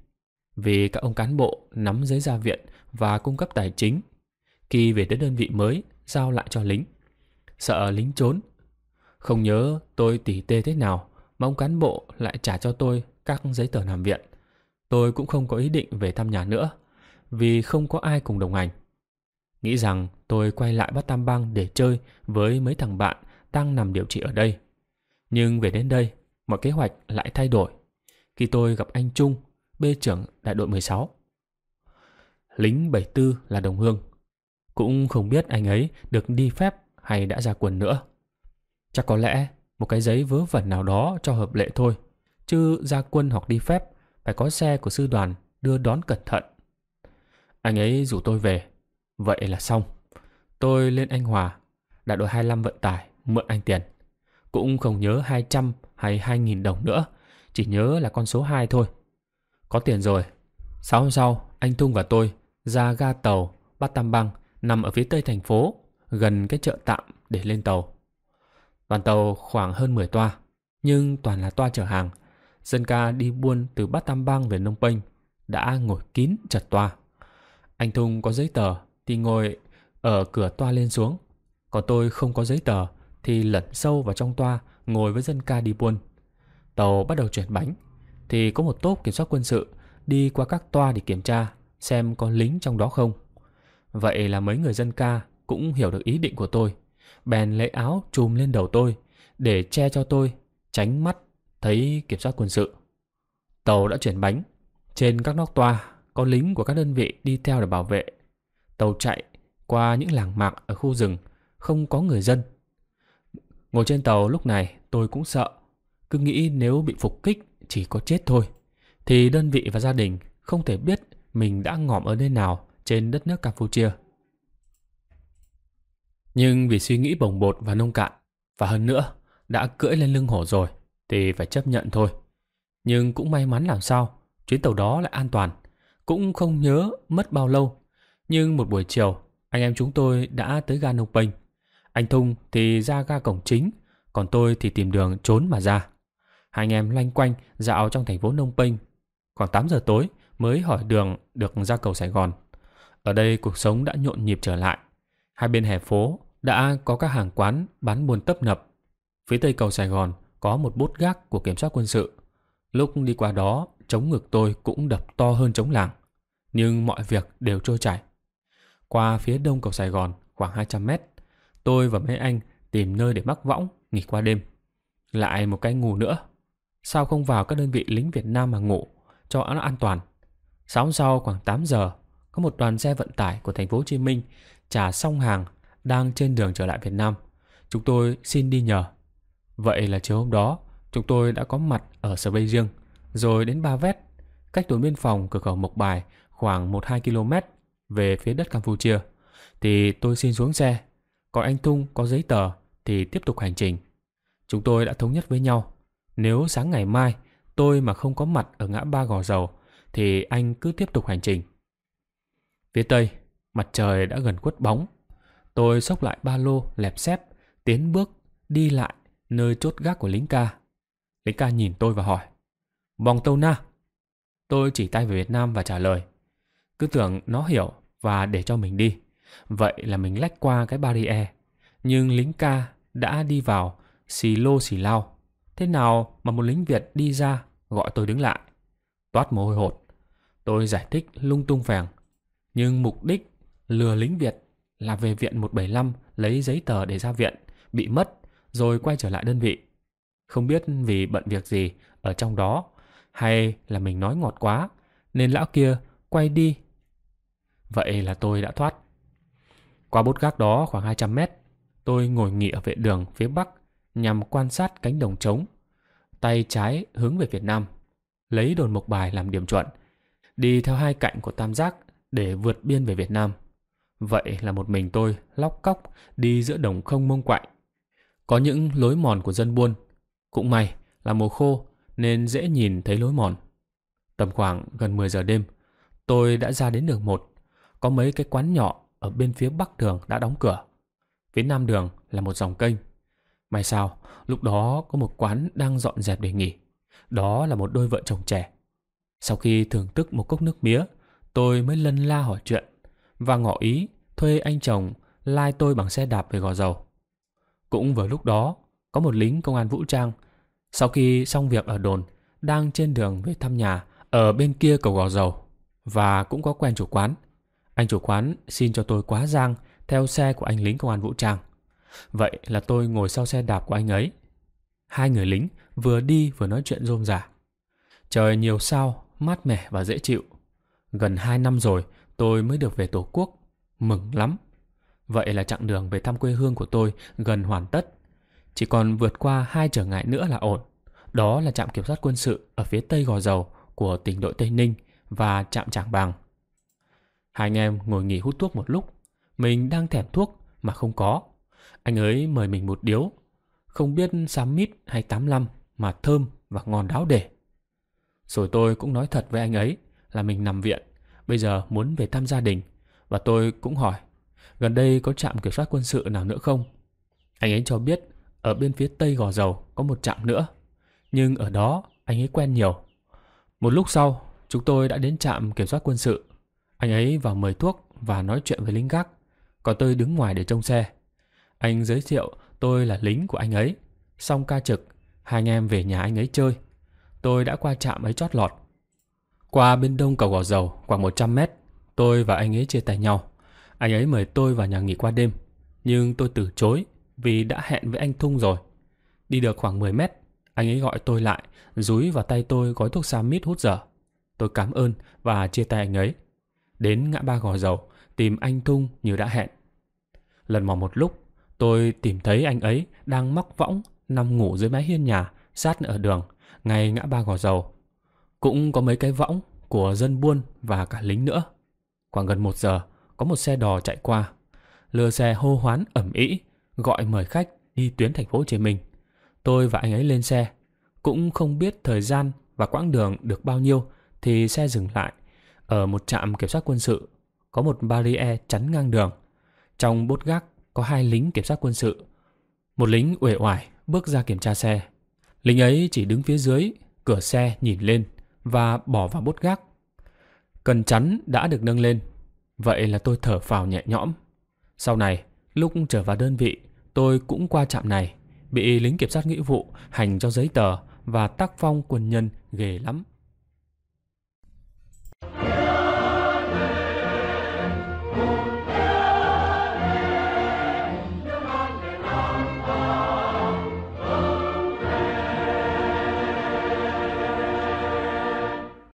Vì các ông cán bộ nắm giấy ra viện và cung cấp tài chính. Khi về đến đơn vị mới, giao lại cho lính, sợ lính trốn. Không nhớ tôi tỉ tê thế nào mà ông cán bộ lại trả cho tôi các giấy tờ nằm viện. Tôi cũng không có ý định về thăm nhà nữa vì không có ai cùng đồng hành. Nghĩ rằng tôi quay lại bắt Tam Bang để chơi với mấy thằng bạn đang nằm điều trị ở đây. Nhưng về đến đây, mọi kế hoạch lại thay đổi. Khi tôi gặp anh Trung, B trưởng đại đội 16. Lính 74 là đồng hương. Cũng không biết anh ấy được đi phép hay đã ra quần nữa. Chắc có lẽ một cái giấy vớ vẩn nào đó cho hợp lệ thôi, chứ ra quân hoặc đi phép phải có xe của sư đoàn đưa đón cẩn thận. Anh ấy rủ tôi về, vậy là xong. Tôi lên anh Hòa, đại đội 25 vận tải mượn anh tiền. Cũng không nhớ 200 hay 2.000 đồng nữa, chỉ nhớ là con số 2 thôi. Có tiền rồi. Sáu hôm sau, anh Thung và tôi ra ga tàu Bát Tam Băng nằm ở phía tây thành phố gần cái chợ tạm để lên tàu. Đoàn tàu khoảng hơn 10 toa, nhưng toàn là toa chở hàng. Dân ca đi buôn từ Bát Tam Bang về Nông Penh đã ngồi kín chật toa. Anh Thung có giấy tờ thì ngồi ở cửa toa lên xuống. Còn tôi không có giấy tờ thì lẩn sâu vào trong toa ngồi với dân ca đi buôn. Tàu bắt đầu chuyển bánh thì có một tốp kiểm soát quân sự đi qua các toa để kiểm tra xem có lính trong đó không. Vậy là mấy người dân ca cũng hiểu được ý định của tôi. Bèn lấy áo trùm lên đầu tôi để che cho tôi, tránh mắt thấy kiểm soát quân sự. Tàu đã chuyển bánh. Trên các nóc toa có lính của các đơn vị đi theo để bảo vệ. Tàu chạy qua những làng mạc ở khu rừng, không có người dân. Ngồi trên tàu lúc này tôi cũng sợ, cứ nghĩ nếu bị phục kích chỉ có chết thôi. Thì đơn vị và gia đình không thể biết mình đã ngỏm ở nơi nào trên đất nước Campuchia. Nhưng vì suy nghĩ bồng bột và nông cạn, và hơn nữa, đã cưỡi lên lưng hổ rồi, thì phải chấp nhận thôi. Nhưng cũng may mắn làm sao, chuyến tàu đó lại an toàn. Cũng không nhớ mất bao lâu. Nhưng một buổi chiều, anh em chúng tôi đã tới ga Nông bình Anh Thung thì ra ga cổng chính, còn tôi thì tìm đường trốn mà ra. Hai anh em lanh quanh dạo trong thành phố Nông Penh. Khoảng 8 giờ tối mới hỏi đường được ra cầu Sài Gòn. Ở đây cuộc sống đã nhộn nhịp trở lại. Hai bên hè phố đã có các hàng quán bán buôn tấp nập. Phía tây cầu Sài Gòn có một bốt gác của kiểm soát quân sự. Lúc đi qua đó, chống ngực tôi cũng đập to hơn chống làng. Nhưng mọi việc đều trôi chảy. Qua phía đông cầu Sài Gòn khoảng 200 mét, tôi và mấy anh tìm nơi để mắc võng, nghỉ qua đêm. Lại một cái ngủ nữa. Sao không vào các đơn vị lính Việt Nam mà ngủ, cho nó an toàn. Sáng sau khoảng 8 giờ, có một đoàn xe vận tải của thành phố Hồ Chí Minh trả xong hàng đang trên đường trở lại Việt Nam. Chúng tôi xin đi nhờ. Vậy là chiều hôm đó, chúng tôi đã có mặt ở sân bay riêng, rồi đến Ba Vét, cách đồn biên phòng cửa khẩu Mộc Bài khoảng 1-2 km về phía đất Campuchia. Thì tôi xin xuống xe, còn anh Thung có giấy tờ thì tiếp tục hành trình. Chúng tôi đã thống nhất với nhau, nếu sáng ngày mai tôi mà không có mặt ở ngã ba Gò Dầu thì anh cứ tiếp tục hành trình. Phía Tây, Mặt trời đã gần khuất bóng. Tôi xốc lại ba lô, lẹp xép, tiến bước, đi lại nơi chốt gác của lính ca. Lính ca nhìn tôi và hỏi. Bong tàu na. Tôi chỉ tay về Việt Nam và trả lời. Cứ tưởng nó hiểu và để cho mình đi. Vậy là mình lách qua cái barrier. Nhưng lính ca đã đi vào xì lô xì lao. Thế nào mà một lính Việt đi ra gọi tôi đứng lại. Toát mồ hôi hột. Tôi giải thích lung tung phèng. Nhưng mục đích lừa lính Việt là về viện 175 lấy giấy tờ để ra viện, bị mất rồi quay trở lại đơn vị. Không biết vì bận việc gì ở trong đó hay là mình nói ngọt quá nên lão kia quay đi. Vậy là tôi đã thoát. Qua bốt gác đó khoảng 200 mét, tôi ngồi nghỉ ở vệ đường phía bắc nhằm quan sát cánh đồng trống. Tay trái hướng về Việt Nam, lấy đồn mộc bài làm điểm chuẩn, đi theo hai cạnh của tam giác để vượt biên về Việt Nam. Vậy là một mình tôi lóc cóc đi giữa đồng không mông quạnh. Có những lối mòn của dân buôn. Cũng may là mùa khô nên dễ nhìn thấy lối mòn. Tầm khoảng gần 10 giờ đêm, tôi đã ra đến đường một, Có mấy cái quán nhỏ ở bên phía bắc đường đã đóng cửa. Phía nam đường là một dòng kênh. May sao, lúc đó có một quán đang dọn dẹp để nghỉ. Đó là một đôi vợ chồng trẻ. Sau khi thưởng thức một cốc nước mía, tôi mới lân la hỏi chuyện và ngỏ ý thuê anh chồng lai tôi bằng xe đạp về gò dầu. Cũng vừa lúc đó, có một lính công an vũ trang, sau khi xong việc ở đồn, đang trên đường về thăm nhà ở bên kia cầu gò dầu và cũng có quen chủ quán. Anh chủ quán xin cho tôi quá giang theo xe của anh lính công an vũ trang. Vậy là tôi ngồi sau xe đạp của anh ấy. Hai người lính vừa đi vừa nói chuyện rôm rả. Trời nhiều sao, mát mẻ và dễ chịu. Gần hai năm rồi tôi mới được về Tổ quốc Mừng lắm! Vậy là chặng đường về thăm quê hương của tôi gần hoàn tất. Chỉ còn vượt qua hai trở ngại nữa là ổn. Đó là trạm kiểm soát quân sự ở phía tây Gò Dầu của tỉnh đội Tây Ninh và trạm Trảng Bàng. Hai anh em ngồi nghỉ hút thuốc một lúc. Mình đang thèm thuốc mà không có. Anh ấy mời mình một điếu. Không biết xám mít hay tám lăm mà thơm và ngon đáo để. Rồi tôi cũng nói thật với anh ấy là mình nằm viện. Bây giờ muốn về thăm gia đình và tôi cũng hỏi, gần đây có trạm kiểm soát quân sự nào nữa không? Anh ấy cho biết ở bên phía tây Gò Dầu có một trạm nữa. Nhưng ở đó anh ấy quen nhiều. Một lúc sau, chúng tôi đã đến trạm kiểm soát quân sự. Anh ấy vào mời thuốc và nói chuyện với lính gác. Còn tôi đứng ngoài để trông xe. Anh giới thiệu tôi là lính của anh ấy. Xong ca trực, hai anh em về nhà anh ấy chơi. Tôi đã qua trạm ấy chót lọt. Qua bên đông cầu Gò Dầu khoảng 100 mét tôi và anh ấy chia tay nhau. Anh ấy mời tôi vào nhà nghỉ qua đêm, nhưng tôi từ chối vì đã hẹn với anh Thung rồi. Đi được khoảng 10 mét, anh ấy gọi tôi lại, dúi vào tay tôi gói thuốc xám mít hút dở. Tôi cảm ơn và chia tay anh ấy. Đến ngã ba gò dầu, tìm anh Thung như đã hẹn. Lần mò một lúc, tôi tìm thấy anh ấy đang móc võng, nằm ngủ dưới mái hiên nhà, sát ở đường, ngay ngã ba gò dầu. Cũng có mấy cái võng của dân buôn và cả lính nữa. Khoảng gần một giờ, có một xe đò chạy qua. Lừa xe hô hoán ẩm ý, gọi mời khách đi tuyến thành phố Hồ Chí Minh. Tôi và anh ấy lên xe. Cũng không biết thời gian và quãng đường được bao nhiêu thì xe dừng lại ở một trạm kiểm soát quân sự. Có một barrier chắn ngang đường. Trong bốt gác có hai lính kiểm soát quân sự. Một lính uể oải bước ra kiểm tra xe. Lính ấy chỉ đứng phía dưới cửa xe nhìn lên và bỏ vào bốt gác Cần chắn đã được nâng lên. Vậy là tôi thở phào nhẹ nhõm. Sau này, lúc trở vào đơn vị, tôi cũng qua trạm này, bị lính kiểm soát nghĩa vụ hành cho giấy tờ và tác phong quân nhân ghê lắm.